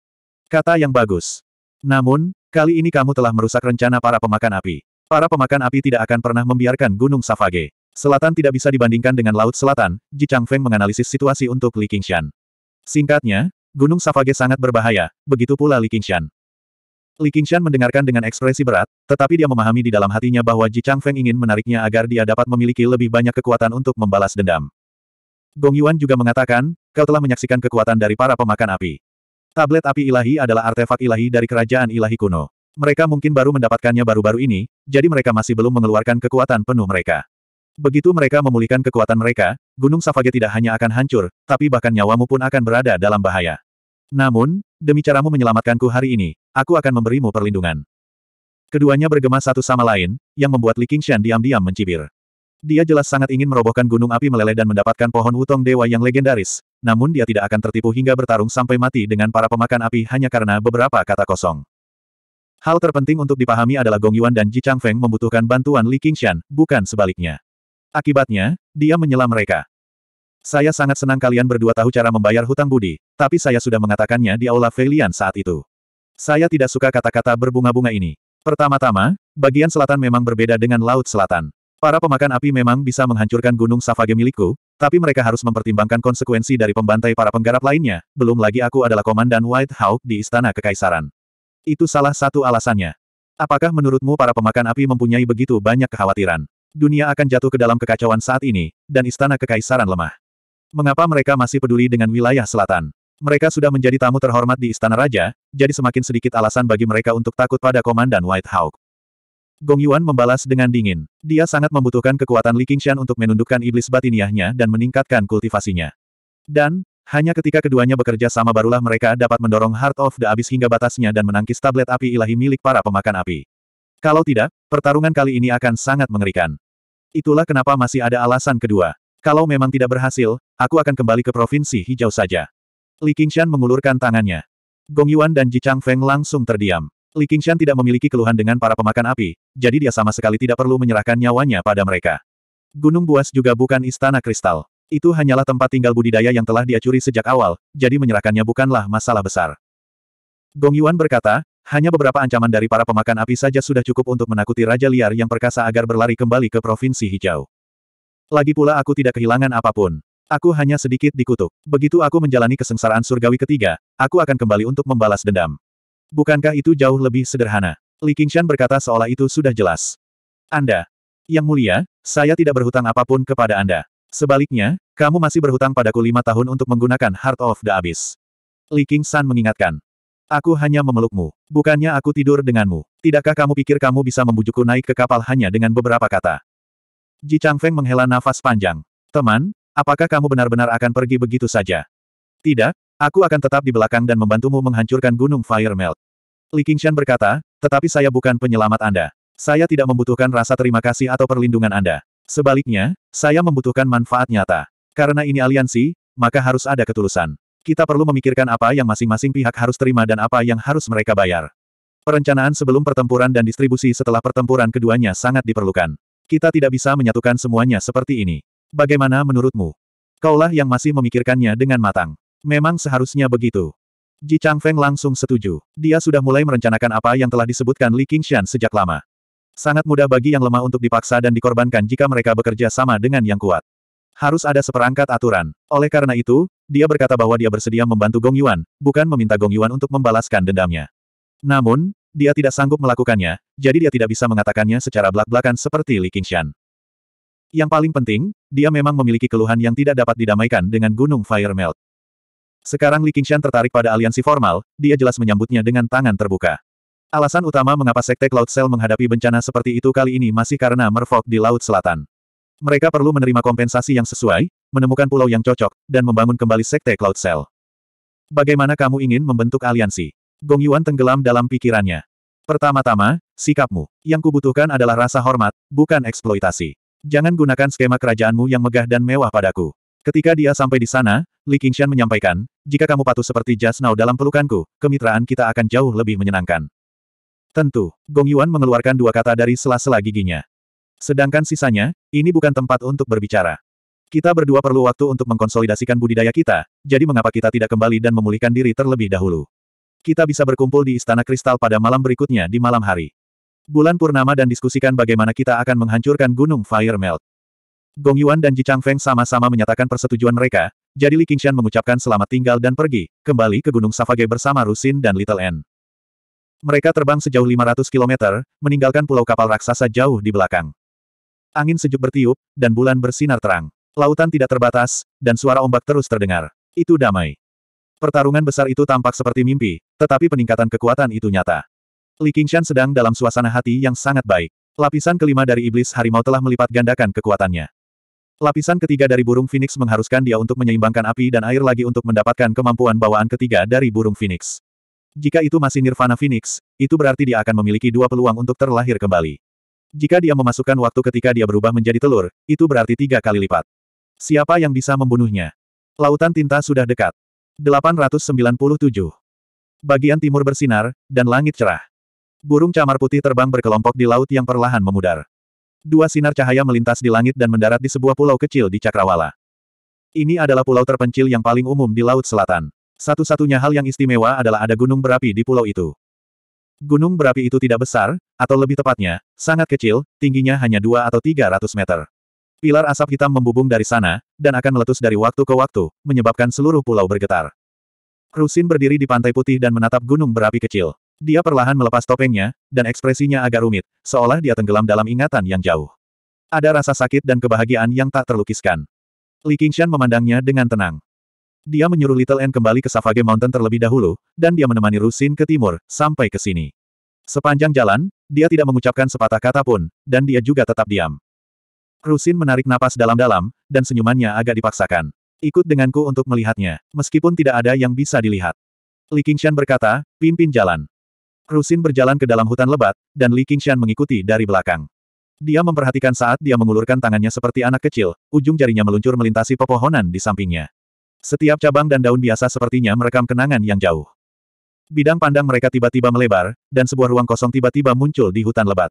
Kata yang bagus. Namun, kali ini kamu telah merusak rencana para pemakan api. Para pemakan api tidak akan pernah membiarkan Gunung Savage. Selatan tidak bisa dibandingkan dengan Laut Selatan, Ji Changfeng menganalisis situasi untuk Li Qingshan. Singkatnya, Gunung Savage sangat berbahaya, begitu pula Li Qingshan. Li Qingshan mendengarkan dengan ekspresi berat, tetapi dia memahami di dalam hatinya bahwa Ji Changfeng ingin menariknya agar dia dapat memiliki lebih banyak kekuatan untuk membalas dendam. Gong Yuan juga mengatakan, kau telah menyaksikan kekuatan dari para pemakan api. Tablet api ilahi adalah artefak ilahi dari kerajaan ilahi kuno. Mereka mungkin baru mendapatkannya baru-baru ini, jadi mereka masih belum mengeluarkan kekuatan penuh mereka. Begitu mereka memulihkan kekuatan mereka, Gunung Savage tidak hanya akan hancur, tapi bahkan nyawamu pun akan berada dalam bahaya. Namun, demi caramu menyelamatkanku hari ini, aku akan memberimu perlindungan. Keduanya bergema satu sama lain, yang membuat Li Qingshan diam-diam mencibir. Dia jelas sangat ingin merobohkan gunung api meleleh dan mendapatkan pohon wutong dewa yang legendaris, namun dia tidak akan tertipu hingga bertarung sampai mati dengan para pemakan api hanya karena beberapa kata kosong. Hal terpenting untuk dipahami adalah Gong Yuan dan Ji Chang Feng membutuhkan bantuan Li Qingshan, bukan sebaliknya. Akibatnya, dia menyela mereka. Saya sangat senang kalian berdua tahu cara membayar hutang budi, tapi saya sudah mengatakannya di Aula Feilian saat itu. Saya tidak suka kata-kata berbunga-bunga ini. Pertama-tama, bagian selatan memang berbeda dengan Laut Selatan. Para pemakan api memang bisa menghancurkan gunung Savage milikku, tapi mereka harus mempertimbangkan konsekuensi dari pembantai para penggarap lainnya, belum lagi aku adalah komandan White Hawk di Istana Kekaisaran. Itu salah satu alasannya. Apakah menurutmu para pemakan api mempunyai begitu banyak kekhawatiran? Dunia akan jatuh ke dalam kekacauan saat ini, dan Istana Kekaisaran lemah. Mengapa mereka masih peduli dengan wilayah selatan? Mereka sudah menjadi tamu terhormat di Istana Raja, jadi semakin sedikit alasan bagi mereka untuk takut pada Komandan White Hawk. Gong Yuan membalas dengan dingin. Dia sangat membutuhkan kekuatan Li Qingshan untuk menundukkan iblis batiniahnya dan meningkatkan kultivasinya. Dan, hanya ketika keduanya bekerja sama barulah mereka dapat mendorong Heart of the Abyss hingga batasnya dan menangkis tablet api ilahi milik para pemakan api. Kalau tidak, pertarungan kali ini akan sangat mengerikan. Itulah kenapa masih ada alasan kedua. Kalau memang tidak berhasil, aku akan kembali ke Provinsi Hijau saja. Li Qingshan mengulurkan tangannya. Gong Yuan dan Ji Chang Feng langsung terdiam. Li Qingshan tidak memiliki keluhan dengan para pemakan api, jadi dia sama sekali tidak perlu menyerahkan nyawanya pada mereka. Gunung Buas juga bukan istana kristal. Itu hanyalah tempat tinggal budidaya yang telah dia curi sejak awal, jadi menyerahkannya bukanlah masalah besar. Gong Yuan berkata, hanya beberapa ancaman dari para pemakan api saja sudah cukup untuk menakuti Raja Liar yang perkasa agar berlari kembali ke Provinsi Hijau. Lagi pula aku tidak kehilangan apapun. Aku hanya sedikit dikutuk. Begitu aku menjalani kesengsaraan surgawi ketiga, aku akan kembali untuk membalas dendam. Bukankah itu jauh lebih sederhana? Li Qingshan berkata seolah itu sudah jelas. Anda. Yang mulia, saya tidak berhutang apapun kepada Anda. Sebaliknya, kamu masih berhutang padaku lima tahun untuk menggunakan Heart of the Abyss. Li Qingshan mengingatkan. Aku hanya memelukmu. Bukannya aku tidur denganmu. Tidakkah kamu pikir kamu bisa membujukku naik ke kapal hanya dengan beberapa kata? Ji Changfeng menghela nafas panjang. Teman, apakah kamu benar-benar akan pergi begitu saja? Tidak, Aku akan tetap di belakang dan membantumu menghancurkan gunung Fire Melt. Li Qingshan berkata, tetapi saya bukan penyelamat Anda. Saya tidak membutuhkan rasa terima kasih atau perlindungan Anda. Sebaliknya, saya membutuhkan manfaat nyata. Karena ini aliansi, maka harus ada ketulusan. Kita perlu memikirkan apa yang masing-masing pihak harus terima dan apa yang harus mereka bayar. Perencanaan sebelum pertempuran dan distribusi setelah pertempuran keduanya sangat diperlukan. Kita tidak bisa menyatukan semuanya seperti ini. Bagaimana menurutmu? Kaulah yang masih memikirkannya dengan matang. Memang seharusnya begitu. Ji Changfeng langsung setuju. Dia sudah mulai merencanakan apa yang telah disebutkan Li Qingshan sejak lama. Sangat mudah bagi yang lemah untuk dipaksa dan dikorbankan jika mereka bekerja sama dengan yang kuat. Harus ada seperangkat aturan. Oleh karena itu, dia berkata bahwa dia bersedia membantu Gong Yuan, bukan meminta Gong Yuan untuk membalaskan dendamnya. Namun, dia tidak sanggup melakukannya, jadi dia tidak bisa mengatakannya secara belak-belakan seperti Li Qingshan. Yang paling penting, dia memang memiliki keluhan yang tidak dapat didamaikan dengan Gunung Fire Melt. Sekarang Li Qingshan tertarik pada aliansi formal, dia jelas menyambutnya dengan tangan terbuka. Alasan utama mengapa Sekte Cloud Cell menghadapi bencana seperti itu kali ini masih karena merfok di Laut Selatan. Mereka perlu menerima kompensasi yang sesuai, menemukan pulau yang cocok, dan membangun kembali Sekte Cloud Cell. Bagaimana kamu ingin membentuk aliansi? Gong Yuan tenggelam dalam pikirannya. Pertama-tama, sikapmu. Yang kubutuhkan adalah rasa hormat, bukan eksploitasi. Jangan gunakan skema kerajaanmu yang megah dan mewah padaku. Ketika dia sampai di sana, Li Qingshan menyampaikan, jika kamu patuh seperti Just Now dalam pelukanku, kemitraan kita akan jauh lebih menyenangkan. Tentu, Gong Yuan mengeluarkan dua kata dari sela-sela giginya. Sedangkan sisanya, ini bukan tempat untuk berbicara. Kita berdua perlu waktu untuk mengkonsolidasikan budidaya kita, jadi mengapa kita tidak kembali dan memulihkan diri terlebih dahulu. Kita bisa berkumpul di Istana Kristal pada malam berikutnya di malam hari. Bulan Purnama dan diskusikan bagaimana kita akan menghancurkan Gunung Fire Melt. Gong Yuan dan Ji Chang Feng sama-sama menyatakan persetujuan mereka, jadi Li Qingshan mengucapkan selamat tinggal dan pergi, kembali ke Gunung Savage bersama Rusin dan Little N. Mereka terbang sejauh 500 km, meninggalkan pulau kapal raksasa jauh di belakang. Angin sejuk bertiup, dan bulan bersinar terang. Lautan tidak terbatas, dan suara ombak terus terdengar. Itu damai. Pertarungan besar itu tampak seperti mimpi, tetapi peningkatan kekuatan itu nyata. Li Qingshan sedang dalam suasana hati yang sangat baik. Lapisan kelima dari iblis harimau telah melipat gandakan kekuatannya. Lapisan ketiga dari burung Phoenix mengharuskan dia untuk menyeimbangkan api dan air lagi untuk mendapatkan kemampuan bawaan ketiga dari burung Phoenix. Jika itu masih Nirvana Phoenix, itu berarti dia akan memiliki dua peluang untuk terlahir kembali. Jika dia memasukkan waktu ketika dia berubah menjadi telur, itu berarti tiga kali lipat. Siapa yang bisa membunuhnya? Lautan tinta sudah dekat. 897. Bagian timur bersinar, dan langit cerah. Burung camar putih terbang berkelompok di laut yang perlahan memudar. Dua sinar cahaya melintas di langit dan mendarat di sebuah pulau kecil di Cakrawala. Ini adalah pulau terpencil yang paling umum di Laut Selatan. Satu-satunya hal yang istimewa adalah ada gunung berapi di pulau itu. Gunung berapi itu tidak besar, atau lebih tepatnya, sangat kecil, tingginya hanya 2 atau 300 meter. Pilar asap hitam membubung dari sana, dan akan meletus dari waktu ke waktu, menyebabkan seluruh pulau bergetar. Rusin berdiri di pantai putih dan menatap gunung berapi kecil. Dia perlahan melepas topengnya, dan ekspresinya agak rumit, seolah dia tenggelam dalam ingatan yang jauh. Ada rasa sakit dan kebahagiaan yang tak terlukiskan. Li Qingshan memandangnya dengan tenang. Dia menyuruh Little N kembali ke Savage Mountain terlebih dahulu, dan dia menemani Rusin ke timur, sampai ke sini. Sepanjang jalan, dia tidak mengucapkan sepatah kata pun, dan dia juga tetap diam. Rusin menarik napas dalam-dalam, dan senyumannya agak dipaksakan. Ikut denganku untuk melihatnya, meskipun tidak ada yang bisa dilihat. Li Qingshan berkata, pimpin jalan. Rusin berjalan ke dalam hutan lebat, dan Li Qingshan mengikuti dari belakang. Dia memperhatikan saat dia mengulurkan tangannya seperti anak kecil, ujung jarinya meluncur melintasi pepohonan di sampingnya. Setiap cabang dan daun biasa sepertinya merekam kenangan yang jauh. Bidang pandang mereka tiba-tiba melebar, dan sebuah ruang kosong tiba-tiba muncul di hutan lebat.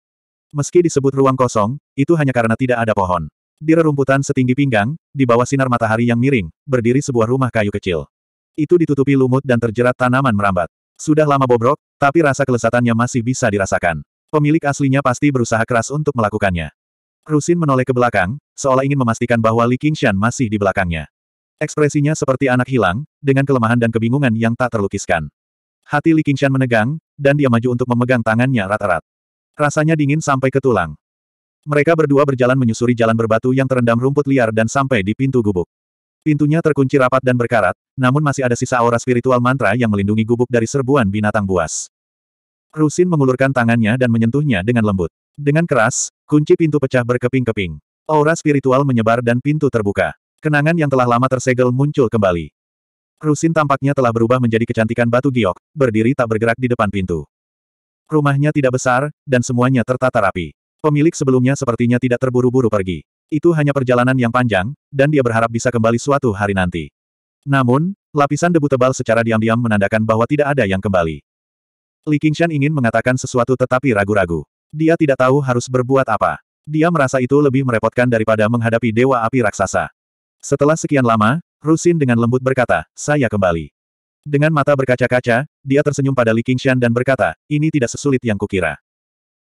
Meski disebut ruang kosong, itu hanya karena tidak ada pohon. Di rerumputan setinggi pinggang, di bawah sinar matahari yang miring, berdiri sebuah rumah kayu kecil. Itu ditutupi lumut dan terjerat tanaman merambat. Sudah lama bobrok, tapi rasa kelesatannya masih bisa dirasakan. Pemilik aslinya pasti berusaha keras untuk melakukannya. Rusin menoleh ke belakang, seolah ingin memastikan bahwa Li Qingshan masih di belakangnya. Ekspresinya seperti anak hilang, dengan kelemahan dan kebingungan yang tak terlukiskan. Hati Li Qingshan menegang, dan dia maju untuk memegang tangannya rata-rata. Rasanya dingin sampai ke tulang. Mereka berdua berjalan menyusuri jalan berbatu yang terendam rumput liar dan sampai di pintu gubuk. Pintunya terkunci rapat dan berkarat, namun masih ada sisa aura spiritual mantra yang melindungi gubuk dari serbuan binatang buas. Rusin mengulurkan tangannya dan menyentuhnya dengan lembut. Dengan keras, kunci pintu pecah berkeping-keping. Aura spiritual menyebar dan pintu terbuka. Kenangan yang telah lama tersegel muncul kembali. Rusin tampaknya telah berubah menjadi kecantikan batu giok, berdiri tak bergerak di depan pintu. Rumahnya tidak besar, dan semuanya tertata rapi. Pemilik sebelumnya sepertinya tidak terburu-buru pergi. Itu hanya perjalanan yang panjang, dan dia berharap bisa kembali suatu hari nanti. Namun, lapisan debu tebal secara diam-diam menandakan bahwa tidak ada yang kembali. Li Qingshan ingin mengatakan sesuatu tetapi ragu-ragu. Dia tidak tahu harus berbuat apa. Dia merasa itu lebih merepotkan daripada menghadapi Dewa Api Raksasa. Setelah sekian lama, Rusin dengan lembut berkata, saya kembali. Dengan mata berkaca-kaca, dia tersenyum pada Li Qingshan dan berkata, ini tidak sesulit yang kukira.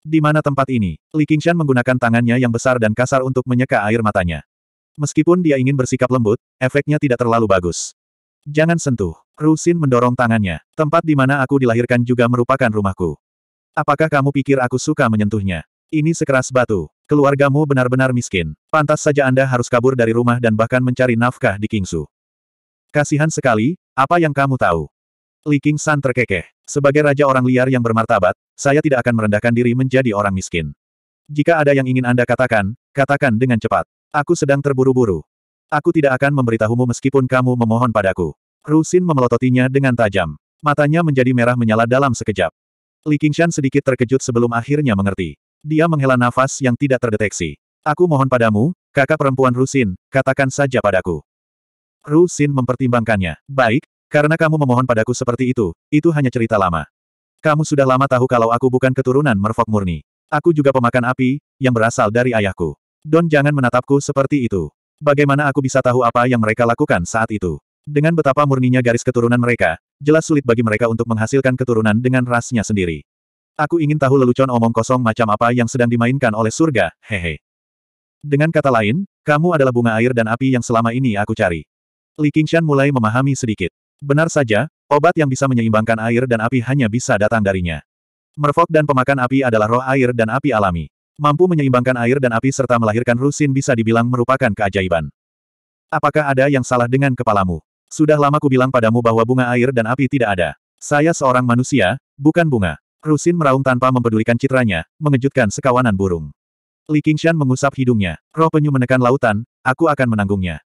Di mana tempat ini, Li Qingshan menggunakan tangannya yang besar dan kasar untuk menyeka air matanya. Meskipun dia ingin bersikap lembut, efeknya tidak terlalu bagus. Jangan sentuh. Rusin mendorong tangannya. Tempat di mana aku dilahirkan juga merupakan rumahku. Apakah kamu pikir aku suka menyentuhnya? Ini sekeras batu. Keluargamu benar-benar miskin. Pantas saja Anda harus kabur dari rumah dan bahkan mencari nafkah di Kingsu. Kasihan sekali, apa yang kamu tahu? Li Qingshan terkekeh. Sebagai raja orang liar yang bermartabat, saya tidak akan merendahkan diri menjadi orang miskin. Jika ada yang ingin Anda katakan, katakan dengan cepat. Aku sedang terburu-buru. Aku tidak akan memberitahumu meskipun kamu memohon padaku. Rusin memelototinya dengan tajam. Matanya menjadi merah menyala dalam sekejap. Li Qingshan sedikit terkejut sebelum akhirnya mengerti. Dia menghela nafas yang tidak terdeteksi. Aku mohon padamu, kakak perempuan Rusin, katakan saja padaku. Rusin mempertimbangkannya. Baik, karena kamu memohon padaku seperti itu, itu hanya cerita lama. Kamu sudah lama tahu kalau aku bukan keturunan merfok murni. Aku juga pemakan api, yang berasal dari ayahku. Don jangan menatapku seperti itu. Bagaimana aku bisa tahu apa yang mereka lakukan saat itu? Dengan betapa murninya garis keturunan mereka, jelas sulit bagi mereka untuk menghasilkan keturunan dengan rasnya sendiri. Aku ingin tahu lelucon omong kosong macam apa yang sedang dimainkan oleh surga, hehe. Dengan kata lain, kamu adalah bunga air dan api yang selama ini aku cari. Li Qingshan mulai memahami sedikit. Benar saja, obat yang bisa menyeimbangkan air dan api hanya bisa datang darinya. Merfok dan pemakan api adalah roh air dan api alami. Mampu menyeimbangkan air dan api serta melahirkan rusin bisa dibilang merupakan keajaiban. Apakah ada yang salah dengan kepalamu? Sudah lama ku bilang padamu bahwa bunga air dan api tidak ada. Saya seorang manusia, bukan bunga. Rusin meraung tanpa mempedulikan citranya, mengejutkan sekawanan burung. Li Qingshan mengusap hidungnya. Roh penyu menekan lautan, aku akan menanggungnya.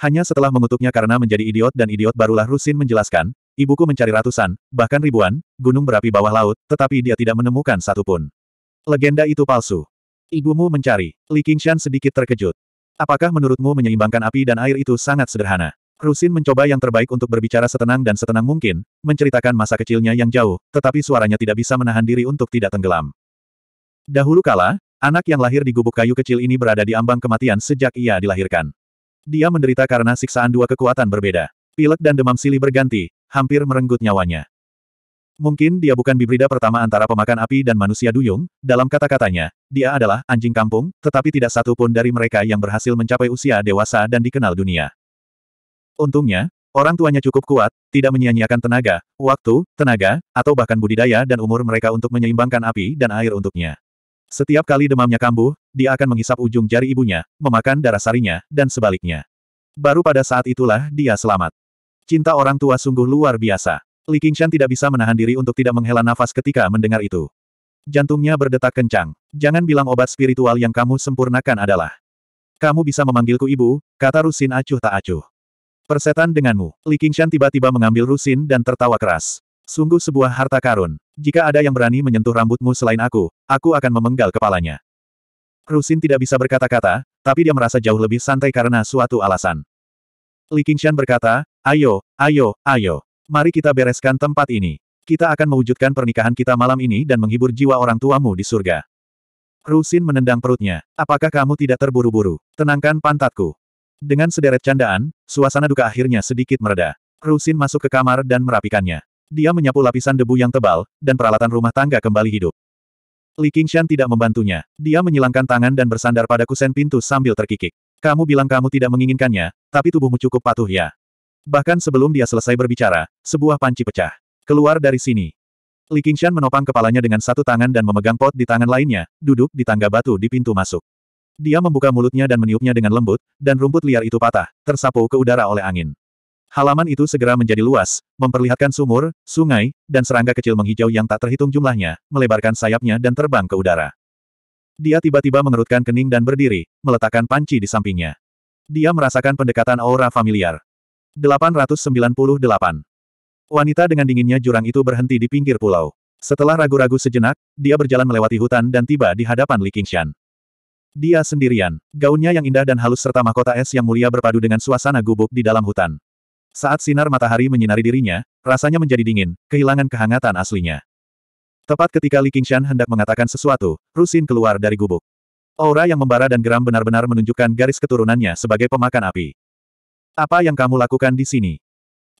Hanya setelah mengutuknya karena menjadi idiot dan idiot barulah Rusin menjelaskan, ibuku mencari ratusan, bahkan ribuan, gunung berapi bawah laut, tetapi dia tidak menemukan satupun. Legenda itu palsu. Ibumu mencari. Li Qingshan sedikit terkejut. Apakah menurutmu menyeimbangkan api dan air itu sangat sederhana? Rusin mencoba yang terbaik untuk berbicara setenang dan setenang mungkin, menceritakan masa kecilnya yang jauh, tetapi suaranya tidak bisa menahan diri untuk tidak tenggelam. Dahulu kala, anak yang lahir di gubuk kayu kecil ini berada di ambang kematian sejak ia dilahirkan. Dia menderita karena siksaan dua kekuatan berbeda. Pilek dan demam silih berganti, hampir merenggut nyawanya. Mungkin dia bukan bibrida pertama antara pemakan api dan manusia duyung, dalam kata-katanya, dia adalah anjing kampung, tetapi tidak satu pun dari mereka yang berhasil mencapai usia dewasa dan dikenal dunia. Untungnya, orang tuanya cukup kuat, tidak menyia-nyiakan tenaga, waktu, tenaga, atau bahkan budidaya dan umur mereka untuk menyeimbangkan api dan air untuknya. Setiap kali demamnya kambuh, dia akan menghisap ujung jari ibunya, memakan darah sarinya, dan sebaliknya. Baru pada saat itulah dia selamat. Cinta orang tua sungguh luar biasa. Li Qingshan tidak bisa menahan diri untuk tidak menghela nafas ketika mendengar itu. Jantungnya berdetak kencang. Jangan bilang obat spiritual yang kamu sempurnakan adalah. Kamu bisa memanggilku ibu, kata Rusin acuh tak acuh. Persetan denganmu. Li Qingshan tiba-tiba mengambil Rusin dan tertawa keras. Sungguh sebuah harta karun. Jika ada yang berani menyentuh rambutmu selain aku, aku akan memenggal kepalanya. Rusin tidak bisa berkata-kata, tapi dia merasa jauh lebih santai karena suatu alasan. Li Qingshan berkata, ayo, ayo, ayo. Mari kita bereskan tempat ini. Kita akan mewujudkan pernikahan kita malam ini dan menghibur jiwa orang tuamu di surga. Rusin menendang perutnya. Apakah kamu tidak terburu-buru? Tenangkan pantatku. Dengan sederet candaan, suasana duka akhirnya sedikit mereda. Rusin masuk ke kamar dan merapikannya. Dia menyapu lapisan debu yang tebal, dan peralatan rumah tangga kembali hidup. Li Qingshan tidak membantunya. Dia menyilangkan tangan dan bersandar pada kusen pintu sambil terkikik. Kamu bilang kamu tidak menginginkannya, tapi tubuhmu cukup patuh ya. Bahkan sebelum dia selesai berbicara, sebuah panci pecah. Keluar dari sini. Li Qingshan menopang kepalanya dengan satu tangan dan memegang pot di tangan lainnya, duduk di tangga batu di pintu masuk. Dia membuka mulutnya dan meniupnya dengan lembut, dan rumput liar itu patah, tersapu ke udara oleh angin. Halaman itu segera menjadi luas, memperlihatkan sumur, sungai, dan serangga kecil menghijau yang tak terhitung jumlahnya, melebarkan sayapnya dan terbang ke udara. Dia tiba-tiba mengerutkan kening dan berdiri, meletakkan panci di sampingnya. Dia merasakan pendekatan aura familiar. 898. Wanita dengan dinginnya jurang itu berhenti di pinggir pulau. Setelah ragu-ragu sejenak, dia berjalan melewati hutan dan tiba di hadapan Li Qingshan. Dia sendirian, gaunnya yang indah dan halus serta mahkota es yang mulia berpadu dengan suasana gubuk di dalam hutan. Saat sinar matahari menyinari dirinya, rasanya menjadi dingin, kehilangan kehangatan aslinya. Tepat ketika Li Qingshan hendak mengatakan sesuatu, Rusin keluar dari gubuk. Aura yang membara dan geram benar-benar menunjukkan garis keturunannya sebagai pemakan api. Apa yang kamu lakukan di sini?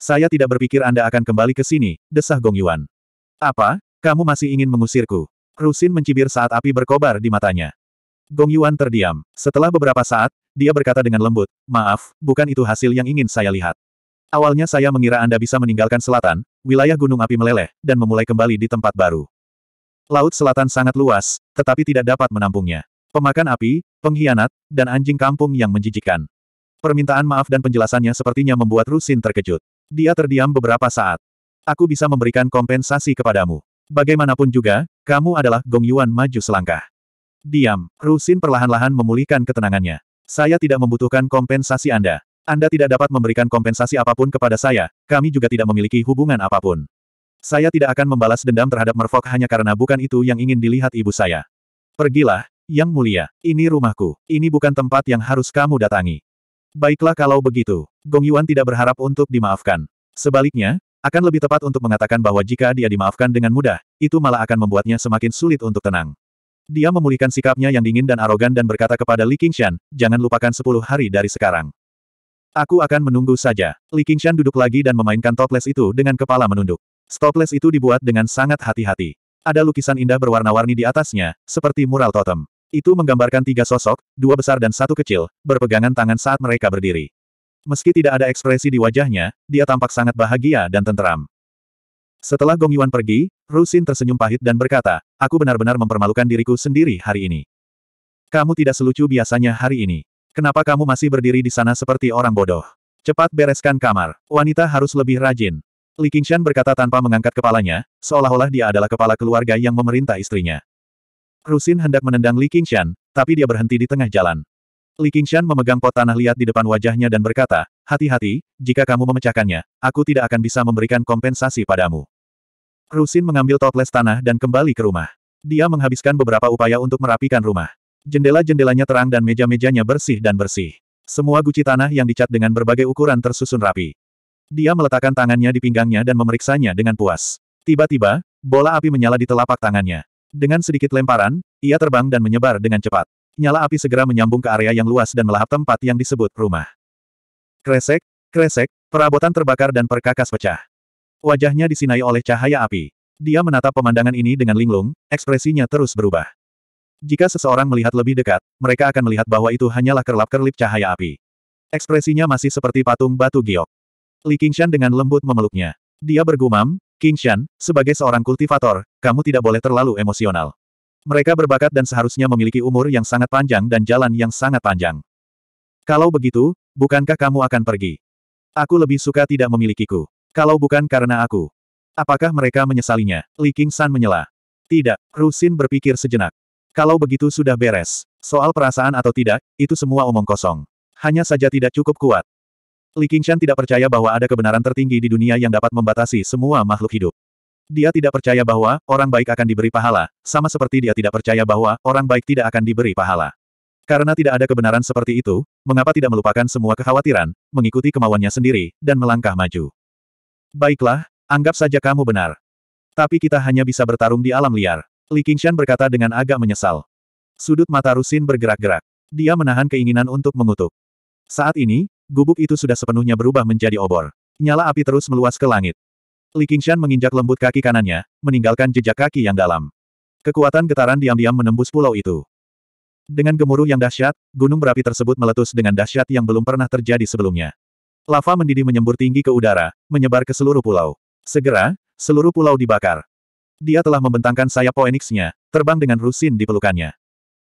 Saya tidak berpikir Anda akan kembali ke sini, desah Gong Yuan. Apa? Kamu masih ingin mengusirku? Rusin mencibir saat api berkobar di matanya. Gong Yuan terdiam. Setelah beberapa saat, dia berkata dengan lembut, Maaf, bukan itu hasil yang ingin saya lihat. Awalnya saya mengira Anda bisa meninggalkan selatan, wilayah gunung api meleleh, dan memulai kembali di tempat baru. Laut selatan sangat luas, tetapi tidak dapat menampungnya. Pemakan api, pengkhianat, dan anjing kampung yang menjijikkan. Permintaan maaf dan penjelasannya sepertinya membuat Rusin terkejut. Dia terdiam beberapa saat. Aku bisa memberikan kompensasi kepadamu. Bagaimanapun juga, kamu adalah Gong Yuan maju selangkah. Diam, Rusin perlahan-lahan memulihkan ketenangannya. Saya tidak membutuhkan kompensasi Anda. Anda tidak dapat memberikan kompensasi apapun kepada saya, kami juga tidak memiliki hubungan apapun. Saya tidak akan membalas dendam terhadap Merfok hanya karena bukan itu yang ingin dilihat ibu saya. Pergilah, Yang Mulia, ini rumahku, ini bukan tempat yang harus kamu datangi. Baiklah kalau begitu, Gong Yuan tidak berharap untuk dimaafkan. Sebaliknya, akan lebih tepat untuk mengatakan bahwa jika dia dimaafkan dengan mudah, itu malah akan membuatnya semakin sulit untuk tenang. Dia memulihkan sikapnya yang dingin dan arogan dan berkata kepada Li Qingshan, jangan lupakan 10 hari dari sekarang. Aku akan menunggu saja. Li Qingshan duduk lagi dan memainkan toples itu dengan kepala menunduk. Toples itu dibuat dengan sangat hati-hati. Ada lukisan indah berwarna-warni di atasnya, seperti mural totem. Itu menggambarkan tiga sosok, dua besar dan satu kecil, berpegangan tangan saat mereka berdiri. Meski tidak ada ekspresi di wajahnya, dia tampak sangat bahagia dan tenteram. Setelah Gong Yuan pergi, Rusin tersenyum pahit dan berkata, aku benar-benar mempermalukan diriku sendiri hari ini. Kamu tidak selucu biasanya hari ini. Kenapa kamu masih berdiri di sana seperti orang bodoh? Cepat bereskan kamar. Wanita harus lebih rajin. Li Qingshan berkata tanpa mengangkat kepalanya, seolah-olah dia adalah kepala keluarga yang memerintah istrinya. Rusin hendak menendang Li Qingshan, tapi dia berhenti di tengah jalan. Li Qingshan memegang pot tanah liat di depan wajahnya dan berkata, Hati-hati, jika kamu memecahkannya, aku tidak akan bisa memberikan kompensasi padamu. Rusin mengambil toples tanah dan kembali ke rumah. Dia menghabiskan beberapa upaya untuk merapikan rumah. Jendela-jendelanya terang dan meja-mejanya bersih dan bersih. Semua guci tanah yang dicat dengan berbagai ukuran tersusun rapi. Dia meletakkan tangannya di pinggangnya dan memeriksanya dengan puas. Tiba-tiba, bola api menyala di telapak tangannya. Dengan sedikit lemparan, ia terbang dan menyebar dengan cepat. Nyala api segera menyambung ke area yang luas dan melahap tempat yang disebut rumah. Kresek, kresek, perabotan terbakar dan perkakas pecah. Wajahnya disinai oleh cahaya api. Dia menatap pemandangan ini dengan linglung, ekspresinya terus berubah. Jika seseorang melihat lebih dekat, mereka akan melihat bahwa itu hanyalah kerlap-kerlip cahaya api. Ekspresinya masih seperti patung batu giok. Li Qingshan dengan lembut memeluknya. Dia bergumam, Qingshan, sebagai seorang kultivator, kamu tidak boleh terlalu emosional. Mereka berbakat dan seharusnya memiliki umur yang sangat panjang dan jalan yang sangat panjang. Kalau begitu, bukankah kamu akan pergi? Aku lebih suka tidak memilikiku. Kalau bukan karena aku. Apakah mereka menyesalinya? Li Qingshan menyela. Tidak, Rusin berpikir sejenak. Kalau begitu sudah beres. Soal perasaan atau tidak, itu semua omong kosong. Hanya saja tidak cukup kuat. Li Qingshan tidak percaya bahwa ada kebenaran tertinggi di dunia yang dapat membatasi semua makhluk hidup. Dia tidak percaya bahwa orang baik akan diberi pahala, sama seperti dia tidak percaya bahwa orang baik tidak akan diberi pahala. Karena tidak ada kebenaran seperti itu, mengapa tidak melupakan semua kekhawatiran, mengikuti kemauannya sendiri, dan melangkah maju. Baiklah, anggap saja kamu benar. Tapi kita hanya bisa bertarung di alam liar. Li Qingshan berkata dengan agak menyesal. Sudut mata Rusin bergerak-gerak. Dia menahan keinginan untuk mengutuk. Saat ini, gubuk itu sudah sepenuhnya berubah menjadi obor. Nyala api terus meluas ke langit. Li Qingshan menginjak lembut kaki kanannya, meninggalkan jejak kaki yang dalam. Kekuatan getaran diam-diam menembus pulau itu. Dengan gemuruh yang dahsyat, gunung berapi tersebut meletus dengan dahsyat yang belum pernah terjadi sebelumnya. Lava mendidih menyembur tinggi ke udara, menyebar ke seluruh pulau. Segera, seluruh pulau dibakar. Dia telah membentangkan sayap Phoenix-nya, terbang dengan Rusin di pelukannya.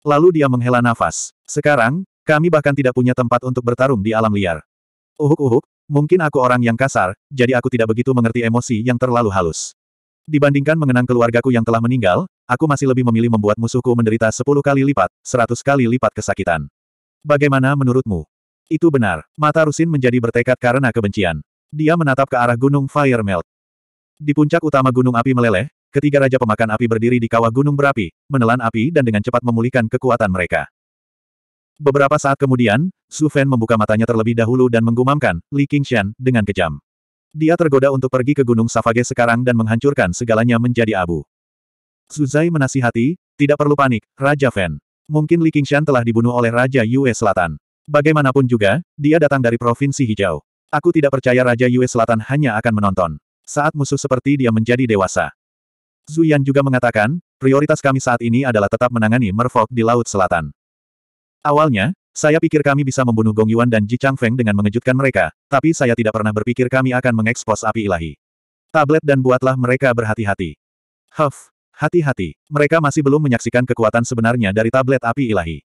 Lalu dia menghela nafas. Sekarang, kami bahkan tidak punya tempat untuk bertarung di alam liar. Uhuk-uhuk, mungkin aku orang yang kasar, jadi aku tidak begitu mengerti emosi yang terlalu halus. Dibandingkan mengenang keluargaku yang telah meninggal, aku masih lebih memilih membuat musuhku menderita 10 kali lipat, 100 kali lipat kesakitan. Bagaimana menurutmu? Itu benar, mata Rusin menjadi bertekad karena kebencian. Dia menatap ke arah Gunung Fire Melt. Di puncak utama Gunung Api Meleleh, Ketiga Raja Pemakan Api berdiri di kawah gunung berapi, menelan api dan dengan cepat memulihkan kekuatan mereka. Beberapa saat kemudian, Su Fan membuka matanya terlebih dahulu dan menggumamkan, Li Qingxian dengan kejam. Dia tergoda untuk pergi ke Gunung Savage sekarang dan menghancurkan segalanya menjadi abu. Zai menasihati, tidak perlu panik, Raja Fan. Mungkin Li Qingxian telah dibunuh oleh Raja Yue Selatan. Bagaimanapun juga, dia datang dari Provinsi Hijau. Aku tidak percaya Raja Yue Selatan hanya akan menonton. Saat musuh seperti dia menjadi dewasa, Yan juga mengatakan, prioritas kami saat ini adalah tetap menangani merfolk di Laut Selatan. Awalnya, saya pikir kami bisa membunuh Gong Yuan dan Ji Chang Feng dengan mengejutkan mereka, tapi saya tidak pernah berpikir kami akan mengekspos api ilahi. Tablet dan buatlah mereka berhati-hati. Huff, hati-hati, mereka masih belum menyaksikan kekuatan sebenarnya dari tablet api ilahi.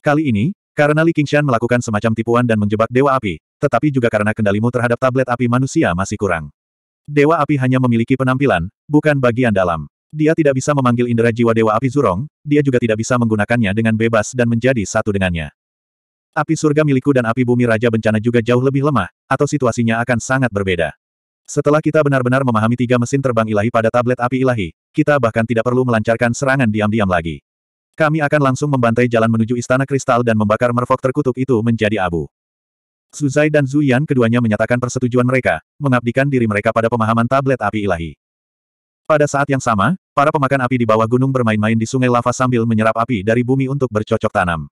Kali ini, karena Li Qingshan melakukan semacam tipuan dan menjebak Dewa Api, tetapi juga karena kendalimu terhadap tablet api manusia masih kurang. Dewa api hanya memiliki penampilan, bukan bagian dalam. Dia tidak bisa memanggil indera jiwa Dewa Api Zurong, dia juga tidak bisa menggunakannya dengan bebas dan menjadi satu dengannya. Api surga milikku dan api bumi Raja Bencana juga jauh lebih lemah, atau situasinya akan sangat berbeda. Setelah kita benar-benar memahami tiga mesin terbang ilahi pada tablet api ilahi, kita bahkan tidak perlu melancarkan serangan diam-diam lagi. Kami akan langsung membantai jalan menuju Istana Kristal dan membakar merfok terkutuk itu menjadi abu. Zuzai dan Zuyan keduanya menyatakan persetujuan mereka, mengabdikan diri mereka pada pemahaman tablet api ilahi. Pada saat yang sama, para pemakan api di bawah gunung bermain-main di sungai lava sambil menyerap api dari bumi untuk bercocok tanam.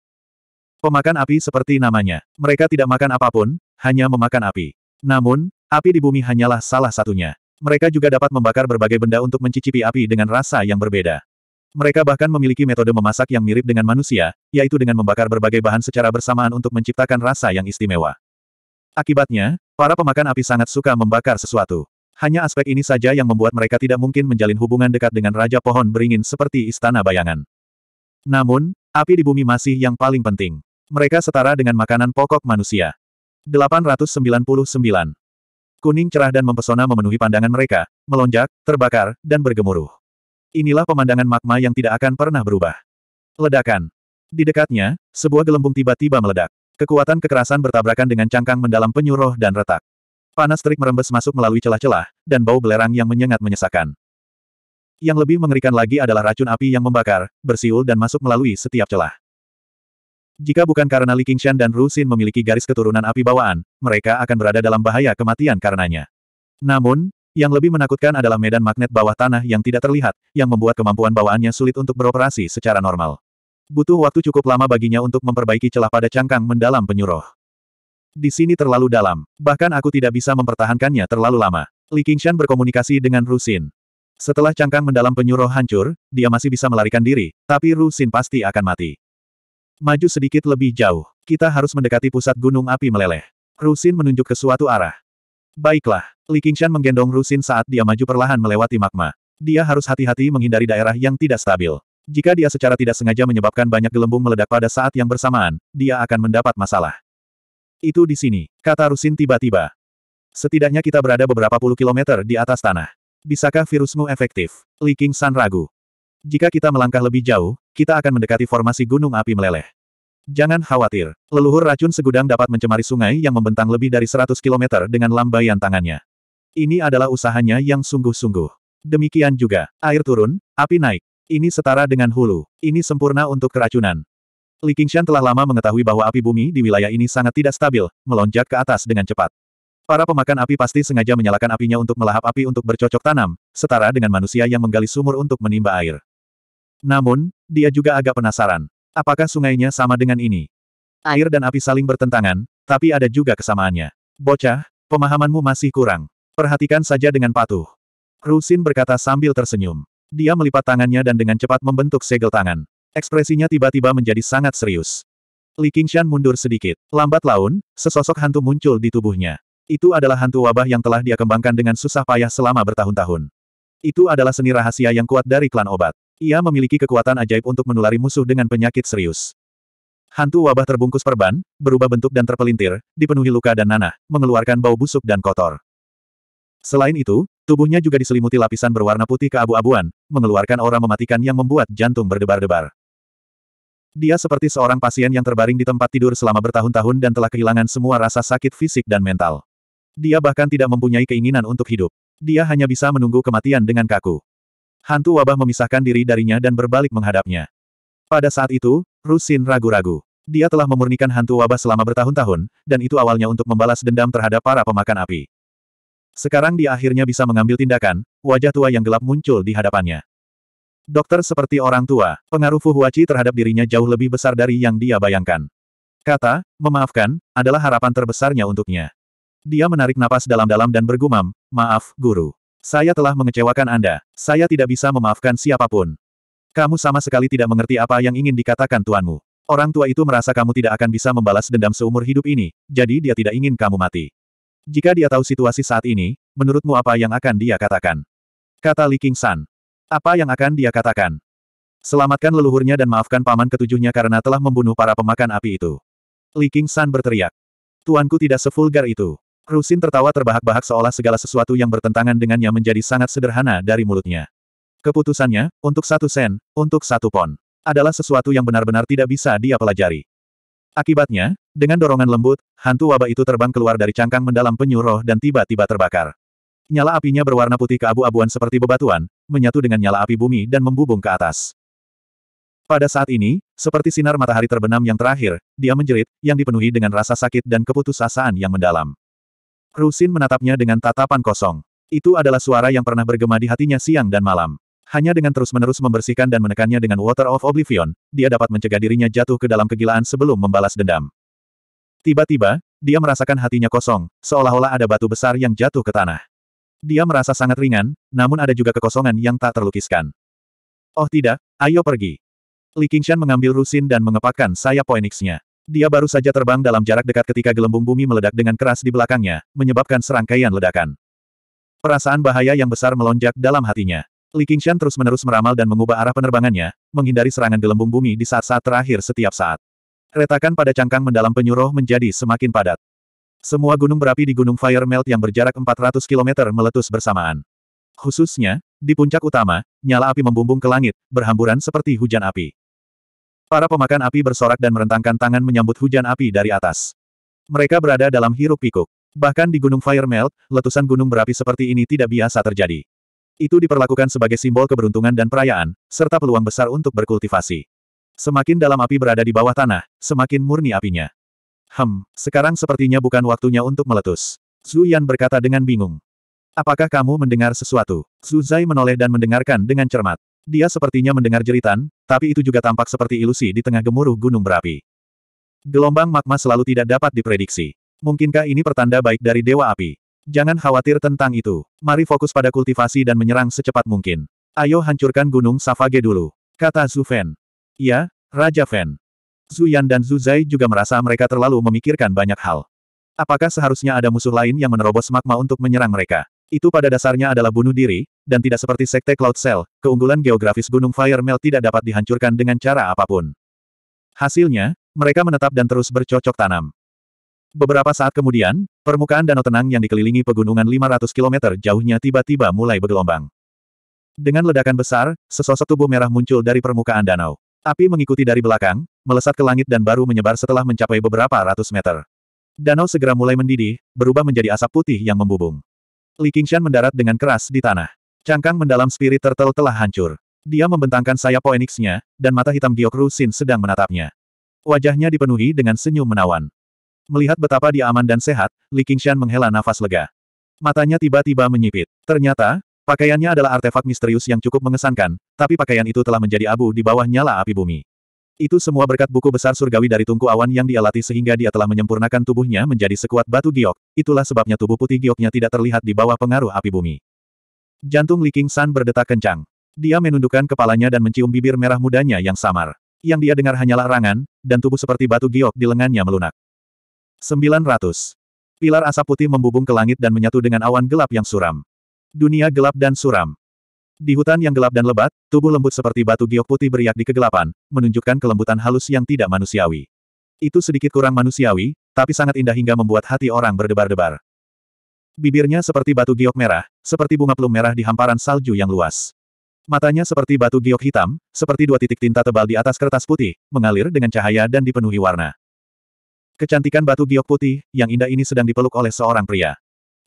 Pemakan api seperti namanya, mereka tidak makan apapun, hanya memakan api. Namun, api di bumi hanyalah salah satunya. Mereka juga dapat membakar berbagai benda untuk mencicipi api dengan rasa yang berbeda. Mereka bahkan memiliki metode memasak yang mirip dengan manusia, yaitu dengan membakar berbagai bahan secara bersamaan untuk menciptakan rasa yang istimewa. Akibatnya, para pemakan api sangat suka membakar sesuatu. Hanya aspek ini saja yang membuat mereka tidak mungkin menjalin hubungan dekat dengan Raja Pohon Beringin seperti Istana Bayangan. Namun, api di bumi masih yang paling penting. Mereka setara dengan makanan pokok manusia. 899. Kuning cerah dan mempesona memenuhi pandangan mereka, melonjak, terbakar, dan bergemuruh. Inilah pemandangan magma yang tidak akan pernah berubah. Ledakan. Di dekatnya, sebuah gelembung tiba-tiba meledak. Kekuatan kekerasan bertabrakan dengan cangkang mendalam penyuruh dan retak. Panas terik merembes masuk melalui celah-celah, dan bau belerang yang menyengat menyesakan. Yang lebih mengerikan lagi adalah racun api yang membakar, bersiul dan masuk melalui setiap celah. Jika bukan karena Li Qingshan dan Ru Xin memiliki garis keturunan api bawaan, mereka akan berada dalam bahaya kematian karenanya. Namun, yang lebih menakutkan adalah medan magnet bawah tanah yang tidak terlihat, yang membuat kemampuan bawaannya sulit untuk beroperasi secara normal. Butuh waktu cukup lama baginya untuk memperbaiki celah pada cangkang mendalam penyuruh. Di sini terlalu dalam, bahkan aku tidak bisa mempertahankannya terlalu lama. Li Qingshan berkomunikasi dengan Rusin. Setelah cangkang mendalam penyuruh hancur, dia masih bisa melarikan diri, tapi Rusin pasti akan mati. Maju sedikit lebih jauh, kita harus mendekati pusat gunung api meleleh. Rusin menunjuk ke suatu arah. Baiklah, Li Qingshan menggendong Rusin saat dia maju perlahan melewati magma. Dia harus hati-hati menghindari daerah yang tidak stabil. Jika dia secara tidak sengaja menyebabkan banyak gelembung meledak pada saat yang bersamaan, dia akan mendapat masalah. Itu di sini, kata Rusin tiba-tiba. Setidaknya kita berada beberapa puluh kilometer di atas tanah. Bisakah virusmu efektif? Li King San ragu. Jika kita melangkah lebih jauh, kita akan mendekati formasi gunung api meleleh. Jangan khawatir, leluhur racun segudang dapat mencemari sungai yang membentang lebih dari 100 kilometer dengan lambaian tangannya. Ini adalah usahanya yang sungguh-sungguh. Demikian juga, air turun, api naik. Ini setara dengan hulu. Ini sempurna untuk keracunan. Li Qingshan telah lama mengetahui bahwa api bumi di wilayah ini sangat tidak stabil, melonjak ke atas dengan cepat. Para pemakan api pasti sengaja menyalakan apinya untuk melahap api untuk bercocok tanam, setara dengan manusia yang menggali sumur untuk menimba air. Namun, dia juga agak penasaran. Apakah sungainya sama dengan ini? Air dan api saling bertentangan, tapi ada juga kesamaannya. Bocah, pemahamanmu masih kurang. Perhatikan saja dengan patuh. Rusin berkata sambil tersenyum. Dia melipat tangannya dan dengan cepat membentuk segel tangan. Ekspresinya tiba-tiba menjadi sangat serius. Li Qingshan mundur sedikit. Lambat laun, sesosok hantu muncul di tubuhnya. Itu adalah hantu wabah yang telah dia kembangkan dengan susah payah selama bertahun-tahun. Itu adalah seni rahasia yang kuat dari klan obat. Ia memiliki kekuatan ajaib untuk menulari musuh dengan penyakit serius. Hantu wabah terbungkus perban, berubah bentuk dan terpelintir, dipenuhi luka dan nanah, mengeluarkan bau busuk dan kotor. Selain itu, Tubuhnya juga diselimuti lapisan berwarna putih keabu-abuan, mengeluarkan aura mematikan yang membuat jantung berdebar-debar. Dia seperti seorang pasien yang terbaring di tempat tidur selama bertahun-tahun dan telah kehilangan semua rasa sakit fisik dan mental. Dia bahkan tidak mempunyai keinginan untuk hidup. Dia hanya bisa menunggu kematian dengan kaku. Hantu wabah memisahkan diri darinya dan berbalik menghadapnya. Pada saat itu, Rusin ragu-ragu. Dia telah memurnikan hantu wabah selama bertahun-tahun, dan itu awalnya untuk membalas dendam terhadap para pemakan api. Sekarang dia akhirnya bisa mengambil tindakan, wajah tua yang gelap muncul di hadapannya. Dokter seperti orang tua, pengaruh Fu Huaci terhadap dirinya jauh lebih besar dari yang dia bayangkan. Kata, memaafkan, adalah harapan terbesarnya untuknya. Dia menarik napas dalam-dalam dan bergumam, maaf, guru. Saya telah mengecewakan Anda. Saya tidak bisa memaafkan siapapun. Kamu sama sekali tidak mengerti apa yang ingin dikatakan tuanmu. Orang tua itu merasa kamu tidak akan bisa membalas dendam seumur hidup ini, jadi dia tidak ingin kamu mati. Jika dia tahu situasi saat ini, menurutmu apa yang akan dia katakan? Kata Li King San. Apa yang akan dia katakan? Selamatkan leluhurnya dan maafkan paman ketujuhnya karena telah membunuh para pemakan api itu. Li King San berteriak. Tuanku tidak sefulgar itu. Rusin tertawa terbahak-bahak seolah segala sesuatu yang bertentangan dengannya menjadi sangat sederhana dari mulutnya. Keputusannya, untuk satu sen, untuk satu pon, adalah sesuatu yang benar-benar tidak bisa dia pelajari. Akibatnya, dengan dorongan lembut, hantu wabah itu terbang keluar dari cangkang mendalam penyu roh dan tiba-tiba terbakar. Nyala apinya berwarna putih keabu-abuan seperti bebatuan, menyatu dengan nyala api bumi dan membubung ke atas. Pada saat ini, seperti sinar matahari terbenam yang terakhir, dia menjerit, yang dipenuhi dengan rasa sakit dan keputusasaan yang mendalam. Rusin menatapnya dengan tatapan kosong. Itu adalah suara yang pernah bergema di hatinya siang dan malam. Hanya dengan terus-menerus membersihkan dan menekannya dengan Water of Oblivion, dia dapat mencegah dirinya jatuh ke dalam kegilaan sebelum membalas dendam. Tiba-tiba, dia merasakan hatinya kosong, seolah-olah ada batu besar yang jatuh ke tanah. Dia merasa sangat ringan, namun ada juga kekosongan yang tak terlukiskan. Oh tidak, ayo pergi. Li Qingshan mengambil rusin dan mengepakkan sayap Poenixnya. Dia baru saja terbang dalam jarak dekat ketika gelembung bumi meledak dengan keras di belakangnya, menyebabkan serangkaian ledakan. Perasaan bahaya yang besar melonjak dalam hatinya. Li Qingshan terus-menerus meramal dan mengubah arah penerbangannya, menghindari serangan gelembung bumi di saat-saat terakhir setiap saat. Retakan pada cangkang mendalam penyuruh menjadi semakin padat. Semua gunung berapi di Gunung Fire Melt yang berjarak 400 km meletus bersamaan. Khususnya, di puncak utama, nyala api membumbung ke langit, berhamburan seperti hujan api. Para pemakan api bersorak dan merentangkan tangan menyambut hujan api dari atas. Mereka berada dalam hiruk pikuk. Bahkan di Gunung Fire Melt, letusan gunung berapi seperti ini tidak biasa terjadi. Itu diperlakukan sebagai simbol keberuntungan dan perayaan, serta peluang besar untuk berkultivasi. Semakin dalam api berada di bawah tanah, semakin murni apinya. Hem, sekarang sepertinya bukan waktunya untuk meletus. Zhu Yan berkata dengan bingung. Apakah kamu mendengar sesuatu? Zhu Zai menoleh dan mendengarkan dengan cermat. Dia sepertinya mendengar jeritan, tapi itu juga tampak seperti ilusi di tengah gemuruh gunung berapi. Gelombang magma selalu tidak dapat diprediksi. Mungkinkah ini pertanda baik dari Dewa Api? Jangan khawatir tentang itu. Mari fokus pada kultivasi dan menyerang secepat mungkin. Ayo hancurkan Gunung Savage dulu. Kata Zhu Fen. Iya, Raja Fen. Zhu Yan dan Zhu Zai juga merasa mereka terlalu memikirkan banyak hal. Apakah seharusnya ada musuh lain yang menerobos magma untuk menyerang mereka? Itu pada dasarnya adalah bunuh diri, dan tidak seperti Sekte Cloud Cell, keunggulan geografis Gunung Fire Melt tidak dapat dihancurkan dengan cara apapun. Hasilnya, mereka menetap dan terus bercocok tanam. Beberapa saat kemudian, permukaan danau tenang yang dikelilingi pegunungan 500 km jauhnya tiba-tiba mulai bergelombang. Dengan ledakan besar, sesosok tubuh merah muncul dari permukaan danau. Api mengikuti dari belakang, melesat ke langit dan baru menyebar setelah mencapai beberapa ratus meter. Danau segera mulai mendidih, berubah menjadi asap putih yang membubung. Li Qingshan mendarat dengan keras di tanah. Cangkang mendalam spirit turtle telah hancur. Dia membentangkan sayap phoenixnya, dan mata hitam Giokru Sin sedang menatapnya. Wajahnya dipenuhi dengan senyum menawan. Melihat betapa dia aman dan sehat, Li Qingshan menghela nafas lega. Matanya tiba-tiba menyipit. Ternyata, pakaiannya adalah artefak misterius yang cukup mengesankan, tapi pakaian itu telah menjadi abu di bawah nyala api bumi. Itu semua berkat buku besar surgawi dari tungku awan yang dia latih sehingga dia telah menyempurnakan tubuhnya menjadi sekuat batu giok, itulah sebabnya tubuh putih gioknya tidak terlihat di bawah pengaruh api bumi. Jantung Li Qingshan berdetak kencang. Dia menundukkan kepalanya dan mencium bibir merah mudanya yang samar. Yang dia dengar hanyalah rangan, dan tubuh seperti batu giok di lengannya melunak. 900. Pilar asap putih membubung ke langit dan menyatu dengan awan gelap yang suram. Dunia gelap dan suram. Di hutan yang gelap dan lebat, tubuh lembut seperti batu giok putih beriak di kegelapan, menunjukkan kelembutan halus yang tidak manusiawi. Itu sedikit kurang manusiawi, tapi sangat indah hingga membuat hati orang berdebar-debar. Bibirnya seperti batu giok merah, seperti bunga plum merah di hamparan salju yang luas. Matanya seperti batu giok hitam, seperti dua titik tinta tebal di atas kertas putih, mengalir dengan cahaya dan dipenuhi warna. Kecantikan batu giok putih, yang indah ini sedang dipeluk oleh seorang pria.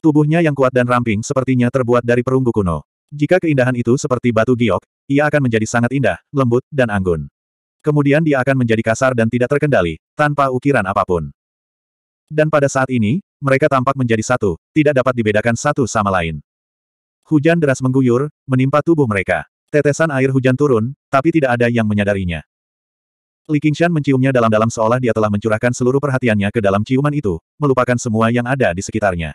Tubuhnya yang kuat dan ramping sepertinya terbuat dari perunggu kuno. Jika keindahan itu seperti batu giok, ia akan menjadi sangat indah, lembut, dan anggun. Kemudian dia akan menjadi kasar dan tidak terkendali, tanpa ukiran apapun. Dan pada saat ini, mereka tampak menjadi satu, tidak dapat dibedakan satu sama lain. Hujan deras mengguyur, menimpa tubuh mereka. Tetesan air hujan turun, tapi tidak ada yang menyadarinya. Li Qingshan menciumnya dalam-dalam seolah dia telah mencurahkan seluruh perhatiannya ke dalam ciuman itu, melupakan semua yang ada di sekitarnya.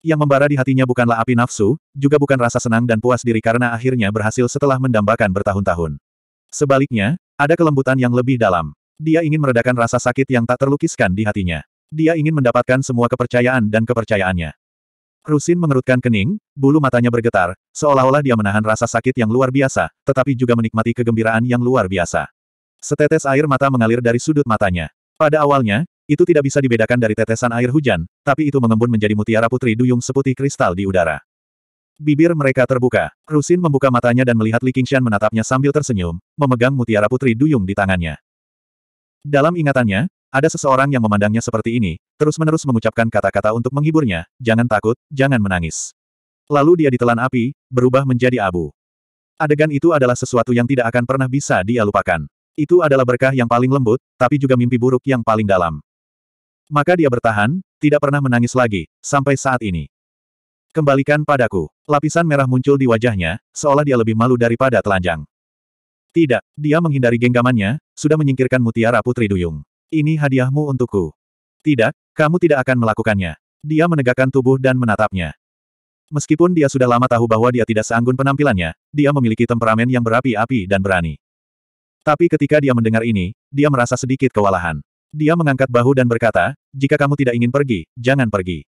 Yang membara di hatinya bukanlah api nafsu, juga bukan rasa senang dan puas diri karena akhirnya berhasil setelah mendambakan bertahun-tahun. Sebaliknya, ada kelembutan yang lebih dalam. Dia ingin meredakan rasa sakit yang tak terlukiskan di hatinya. Dia ingin mendapatkan semua kepercayaan dan kepercayaannya. Rusin mengerutkan kening, bulu matanya bergetar, seolah-olah dia menahan rasa sakit yang luar biasa, tetapi juga menikmati kegembiraan yang luar biasa. Setetes air mata mengalir dari sudut matanya. Pada awalnya, itu tidak bisa dibedakan dari tetesan air hujan, tapi itu mengembun menjadi mutiara putri duyung seputih kristal di udara. Bibir mereka terbuka. Rusin membuka matanya dan melihat Li Qingshan menatapnya sambil tersenyum, memegang mutiara putri duyung di tangannya. Dalam ingatannya, ada seseorang yang memandangnya seperti ini, terus-menerus mengucapkan kata-kata untuk menghiburnya, jangan takut, jangan menangis. Lalu dia ditelan api, berubah menjadi abu. Adegan itu adalah sesuatu yang tidak akan pernah bisa dia lupakan. Itu adalah berkah yang paling lembut, tapi juga mimpi buruk yang paling dalam. Maka dia bertahan, tidak pernah menangis lagi, sampai saat ini. Kembalikan padaku. Lapisan merah muncul di wajahnya, seolah dia lebih malu daripada telanjang. Tidak, dia menghindari genggamannya, sudah menyingkirkan mutiara putri duyung. Ini hadiahmu untukku. Tidak, kamu tidak akan melakukannya. Dia menegakkan tubuh dan menatapnya. Meskipun dia sudah lama tahu bahwa dia tidak seanggun penampilannya, dia memiliki temperamen yang berapi-api dan berani. Tapi ketika dia mendengar ini, dia merasa sedikit kewalahan. Dia mengangkat bahu dan berkata, jika kamu tidak ingin pergi, jangan pergi.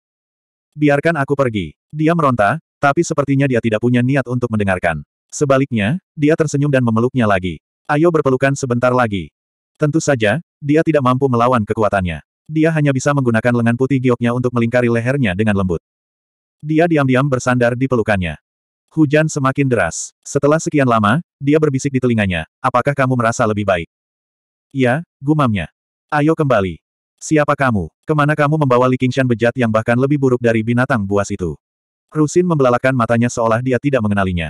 Biarkan aku pergi. Dia meronta, tapi sepertinya dia tidak punya niat untuk mendengarkan. Sebaliknya, dia tersenyum dan memeluknya lagi. Ayo berpelukan sebentar lagi. Tentu saja, dia tidak mampu melawan kekuatannya. Dia hanya bisa menggunakan lengan putih gioknya untuk melingkari lehernya dengan lembut. Dia diam-diam bersandar di pelukannya. Hujan semakin deras. Setelah sekian lama, dia berbisik di telinganya, apakah kamu merasa lebih baik? Ya, gumamnya. Ayo kembali. Siapa kamu? Kemana kamu membawa Li Qingshan bejat yang bahkan lebih buruk dari binatang buas itu? Rusin membelalakan matanya seolah dia tidak mengenalinya.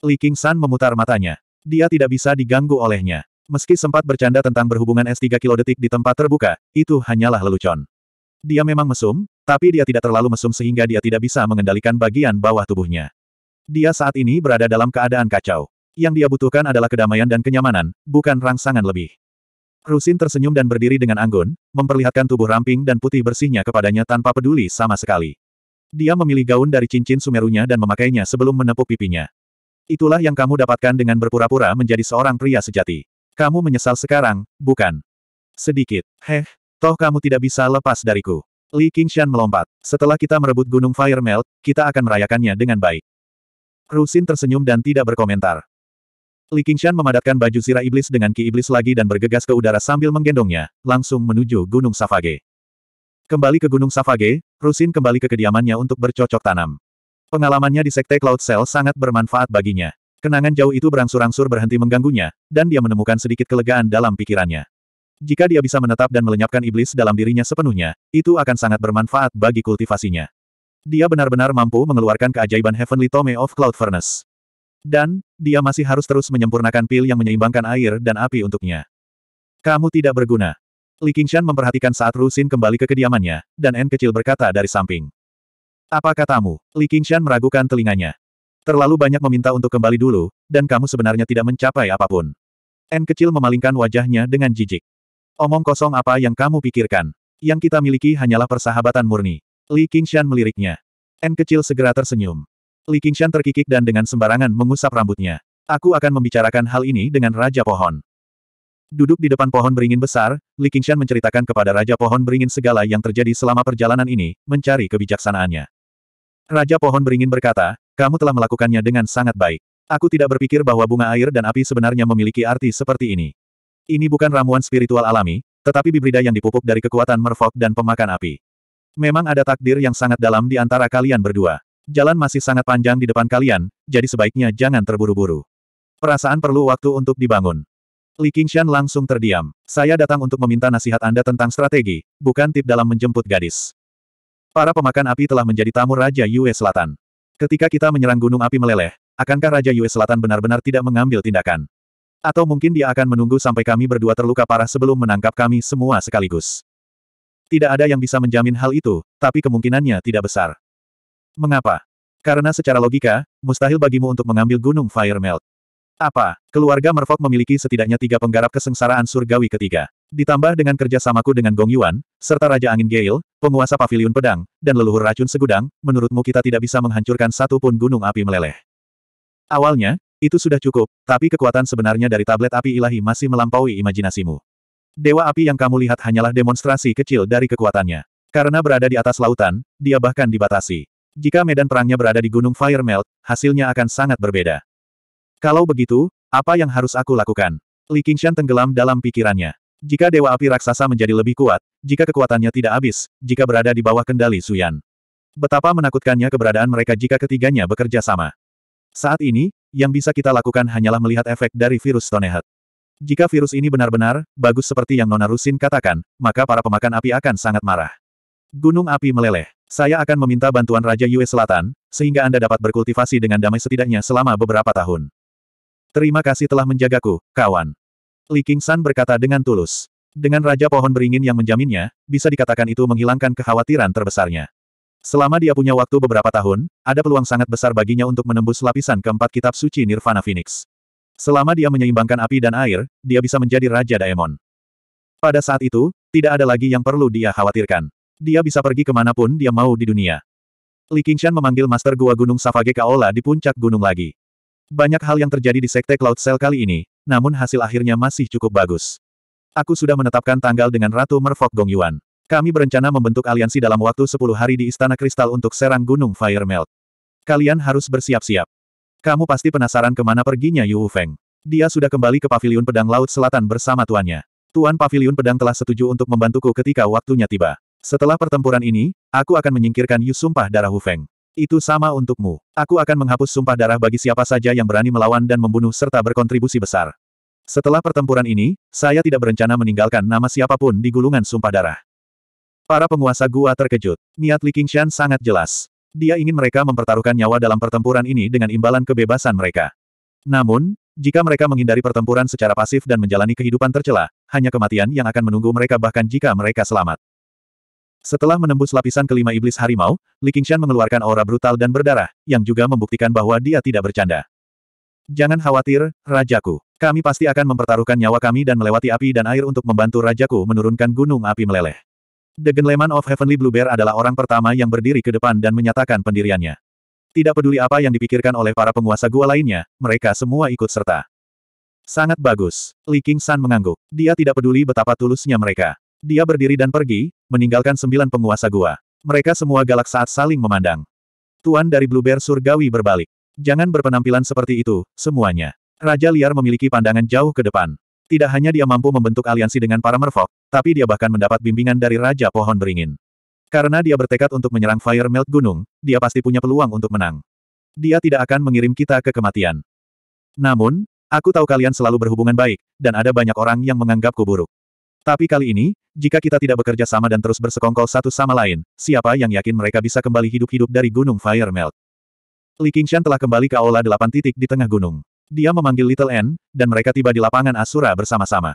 Li Qingshan memutar matanya. Dia tidak bisa diganggu olehnya. Meski sempat bercanda tentang berhubungan S3 kilodetik di tempat terbuka, itu hanyalah lelucon. Dia memang mesum, tapi dia tidak terlalu mesum sehingga dia tidak bisa mengendalikan bagian bawah tubuhnya. Dia saat ini berada dalam keadaan kacau. Yang dia butuhkan adalah kedamaian dan kenyamanan, bukan rangsangan lebih. Rusin tersenyum dan berdiri dengan anggun, memperlihatkan tubuh ramping dan putih bersihnya kepadanya tanpa peduli sama sekali. Dia memilih gaun dari cincin sumerunya dan memakainya sebelum menepuk pipinya. Itulah yang kamu dapatkan dengan berpura-pura menjadi seorang pria sejati. Kamu menyesal sekarang, bukan? Sedikit. Heh, toh kamu tidak bisa lepas dariku. Li Qingshan melompat. Setelah kita merebut Gunung Fire Melt, kita akan merayakannya dengan baik. Rusin tersenyum dan tidak berkomentar. Li Qingshan memadatkan baju zira iblis dengan ki iblis lagi dan bergegas ke udara sambil menggendongnya, langsung menuju Gunung Safage. Kembali ke Gunung Safage, Rusin kembali ke kediamannya untuk bercocok tanam. Pengalamannya di Sekte Cloud Cell sangat bermanfaat baginya. Kenangan jauh itu berangsur-angsur berhenti mengganggunya, dan dia menemukan sedikit kelegaan dalam pikirannya. Jika dia bisa menetap dan melenyapkan iblis dalam dirinya sepenuhnya, itu akan sangat bermanfaat bagi kultivasinya. Dia benar-benar mampu mengeluarkan keajaiban Heavenly Tome of Cloud Furnace. Dan, dia masih harus terus menyempurnakan pil yang menyeimbangkan air dan api untuknya. Kamu tidak berguna. Li Qingshan memperhatikan saat Rusin kembali ke kediamannya, dan En kecil berkata dari samping. Apa katamu? Li Qingshan meragukan telinganya. Terlalu banyak meminta untuk kembali dulu, dan kamu sebenarnya tidak mencapai apapun. En kecil memalingkan wajahnya dengan jijik. Omong kosong apa yang kamu pikirkan? Yang kita miliki hanyalah persahabatan murni. Li Qingshan meliriknya. N kecil segera tersenyum. Li Qingshan terkikik dan dengan sembarangan mengusap rambutnya. Aku akan membicarakan hal ini dengan Raja Pohon. Duduk di depan pohon beringin besar, Li Qingshan menceritakan kepada Raja Pohon beringin segala yang terjadi selama perjalanan ini, mencari kebijaksanaannya. Raja Pohon beringin berkata, kamu telah melakukannya dengan sangat baik. Aku tidak berpikir bahwa bunga air dan api sebenarnya memiliki arti seperti ini. Ini bukan ramuan spiritual alami, tetapi bibrida yang dipupuk dari kekuatan merfok dan pemakan api. Memang ada takdir yang sangat dalam di antara kalian berdua. Jalan masih sangat panjang di depan kalian, jadi sebaiknya jangan terburu-buru. Perasaan perlu waktu untuk dibangun. Li Qingshan langsung terdiam. Saya datang untuk meminta nasihat Anda tentang strategi, bukan tip dalam menjemput gadis. Para pemakan api telah menjadi tamu Raja Yue Selatan. Ketika kita menyerang gunung api meleleh, akankah Raja Yue Selatan benar-benar tidak mengambil tindakan? Atau mungkin dia akan menunggu sampai kami berdua terluka parah sebelum menangkap kami semua sekaligus? Tidak ada yang bisa menjamin hal itu, tapi kemungkinannya tidak besar. Mengapa? Karena secara logika, mustahil bagimu untuk mengambil gunung Fire Melt. Apa? Keluarga Merfok memiliki setidaknya tiga penggarap kesengsaraan surgawi ketiga. Ditambah dengan kerjasamaku dengan Gong Yuan, serta Raja Angin Gale, penguasa paviliun pedang, dan leluhur racun segudang, menurutmu kita tidak bisa menghancurkan satu pun gunung api meleleh. Awalnya, itu sudah cukup, tapi kekuatan sebenarnya dari tablet api ilahi masih melampaui imajinasimu. Dewa api yang kamu lihat hanyalah demonstrasi kecil dari kekuatannya. Karena berada di atas lautan, dia bahkan dibatasi. Jika medan perangnya berada di Gunung Fire Melt, hasilnya akan sangat berbeda. Kalau begitu, apa yang harus aku lakukan? Li Qingshan tenggelam dalam pikirannya. Jika Dewa Api Raksasa menjadi lebih kuat, jika kekuatannya tidak habis, jika berada di bawah kendali Suyan. Betapa menakutkannya keberadaan mereka jika ketiganya bekerja sama. Saat ini, yang bisa kita lakukan hanyalah melihat efek dari virus Stonehead. Jika virus ini benar-benar, bagus seperti yang Nona Rusin katakan, maka para pemakan api akan sangat marah. Gunung api meleleh. Saya akan meminta bantuan Raja Yue Selatan, sehingga Anda dapat berkultivasi dengan damai setidaknya selama beberapa tahun. Terima kasih telah menjagaku, kawan. Li San berkata dengan tulus. Dengan Raja Pohon Beringin yang menjaminnya, bisa dikatakan itu menghilangkan kekhawatiran terbesarnya. Selama dia punya waktu beberapa tahun, ada peluang sangat besar baginya untuk menembus lapisan keempat kitab suci Nirvana Phoenix. Selama dia menyeimbangkan api dan air, dia bisa menjadi Raja Daemon. Pada saat itu, tidak ada lagi yang perlu dia khawatirkan. Dia bisa pergi kemanapun dia mau di dunia. Li Qingshan memanggil Master Gua Gunung Savage Kaola di puncak gunung lagi. Banyak hal yang terjadi di Sekte Cloud Cell kali ini, namun hasil akhirnya masih cukup bagus. Aku sudah menetapkan tanggal dengan Ratu Merfok Gong Yuan. Kami berencana membentuk aliansi dalam waktu 10 hari di Istana Kristal untuk serang Gunung Fire Melt. Kalian harus bersiap-siap. Kamu pasti penasaran kemana perginya Yu Feng. Dia sudah kembali ke Paviliun Pedang Laut Selatan bersama tuannya. Tuan Paviliun Pedang telah setuju untuk membantuku ketika waktunya tiba. Setelah pertempuran ini, aku akan menyingkirkan Yu Sumpah Darah Hu Feng. Itu sama untukmu. Aku akan menghapus sumpah darah bagi siapa saja yang berani melawan dan membunuh serta berkontribusi besar. Setelah pertempuran ini, saya tidak berencana meninggalkan nama siapapun di gulungan sumpah darah. Para penguasa gua terkejut. Niat Li Qingshan sangat jelas. Dia ingin mereka mempertaruhkan nyawa dalam pertempuran ini dengan imbalan kebebasan mereka. Namun, jika mereka menghindari pertempuran secara pasif dan menjalani kehidupan tercela, hanya kematian yang akan menunggu mereka bahkan jika mereka selamat. Setelah menembus lapisan kelima iblis harimau, Li Qingshan mengeluarkan aura brutal dan berdarah, yang juga membuktikan bahwa dia tidak bercanda. Jangan khawatir, Rajaku. Kami pasti akan mempertaruhkan nyawa kami dan melewati api dan air untuk membantu Rajaku menurunkan gunung api meleleh. The Genleman of Heavenly Blue Bear adalah orang pertama yang berdiri ke depan dan menyatakan pendiriannya. Tidak peduli apa yang dipikirkan oleh para penguasa gua lainnya, mereka semua ikut serta. Sangat bagus. Li King San mengangguk. Dia tidak peduli betapa tulusnya mereka. Dia berdiri dan pergi, meninggalkan sembilan penguasa gua. Mereka semua galak saat saling memandang. Tuan dari Blue Bear Surgawi berbalik. Jangan berpenampilan seperti itu, semuanya. Raja liar memiliki pandangan jauh ke depan. Tidak hanya dia mampu membentuk aliansi dengan para merfolk, tapi dia bahkan mendapat bimbingan dari Raja Pohon Beringin. Karena dia bertekad untuk menyerang Fire Melt Gunung, dia pasti punya peluang untuk menang. Dia tidak akan mengirim kita ke kematian. Namun, aku tahu kalian selalu berhubungan baik, dan ada banyak orang yang menganggapku buruk. Tapi kali ini, jika kita tidak bekerja sama dan terus bersekongkol satu sama lain, siapa yang yakin mereka bisa kembali hidup-hidup dari Gunung Fire Melt? Li Qingshan telah kembali ke Aula 8 titik di tengah gunung. Dia memanggil Little N, dan mereka tiba di lapangan Asura bersama-sama.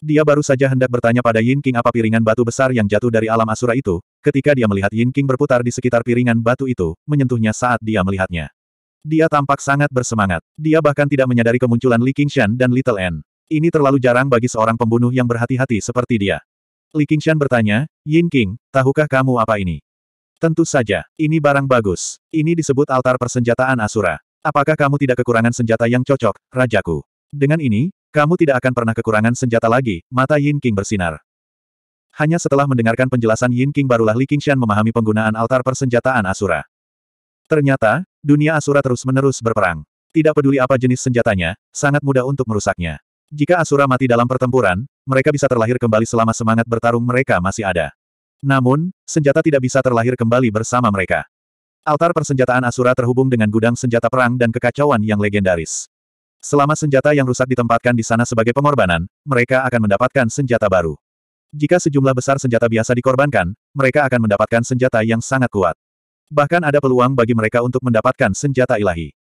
Dia baru saja hendak bertanya pada Yin King apa piringan batu besar yang jatuh dari alam Asura itu, ketika dia melihat Yin King berputar di sekitar piringan batu itu, menyentuhnya saat dia melihatnya. Dia tampak sangat bersemangat. Dia bahkan tidak menyadari kemunculan Li Qingshan dan Little N. Ini terlalu jarang bagi seorang pembunuh yang berhati-hati seperti dia. Li Qingshan bertanya, Yin King, tahukah kamu apa ini? Tentu saja, ini barang bagus. Ini disebut altar persenjataan Asura. Apakah kamu tidak kekurangan senjata yang cocok, Rajaku? Dengan ini, kamu tidak akan pernah kekurangan senjata lagi, mata Yin King bersinar. Hanya setelah mendengarkan penjelasan Yin King barulah Li Qingshan memahami penggunaan altar persenjataan Asura. Ternyata, dunia Asura terus-menerus berperang. Tidak peduli apa jenis senjatanya, sangat mudah untuk merusaknya. Jika Asura mati dalam pertempuran, mereka bisa terlahir kembali selama semangat bertarung mereka masih ada. Namun, senjata tidak bisa terlahir kembali bersama mereka. Altar persenjataan Asura terhubung dengan gudang senjata perang dan kekacauan yang legendaris. Selama senjata yang rusak ditempatkan di sana sebagai pengorbanan, mereka akan mendapatkan senjata baru. Jika sejumlah besar senjata biasa dikorbankan, mereka akan mendapatkan senjata yang sangat kuat. Bahkan ada peluang bagi mereka untuk mendapatkan senjata ilahi.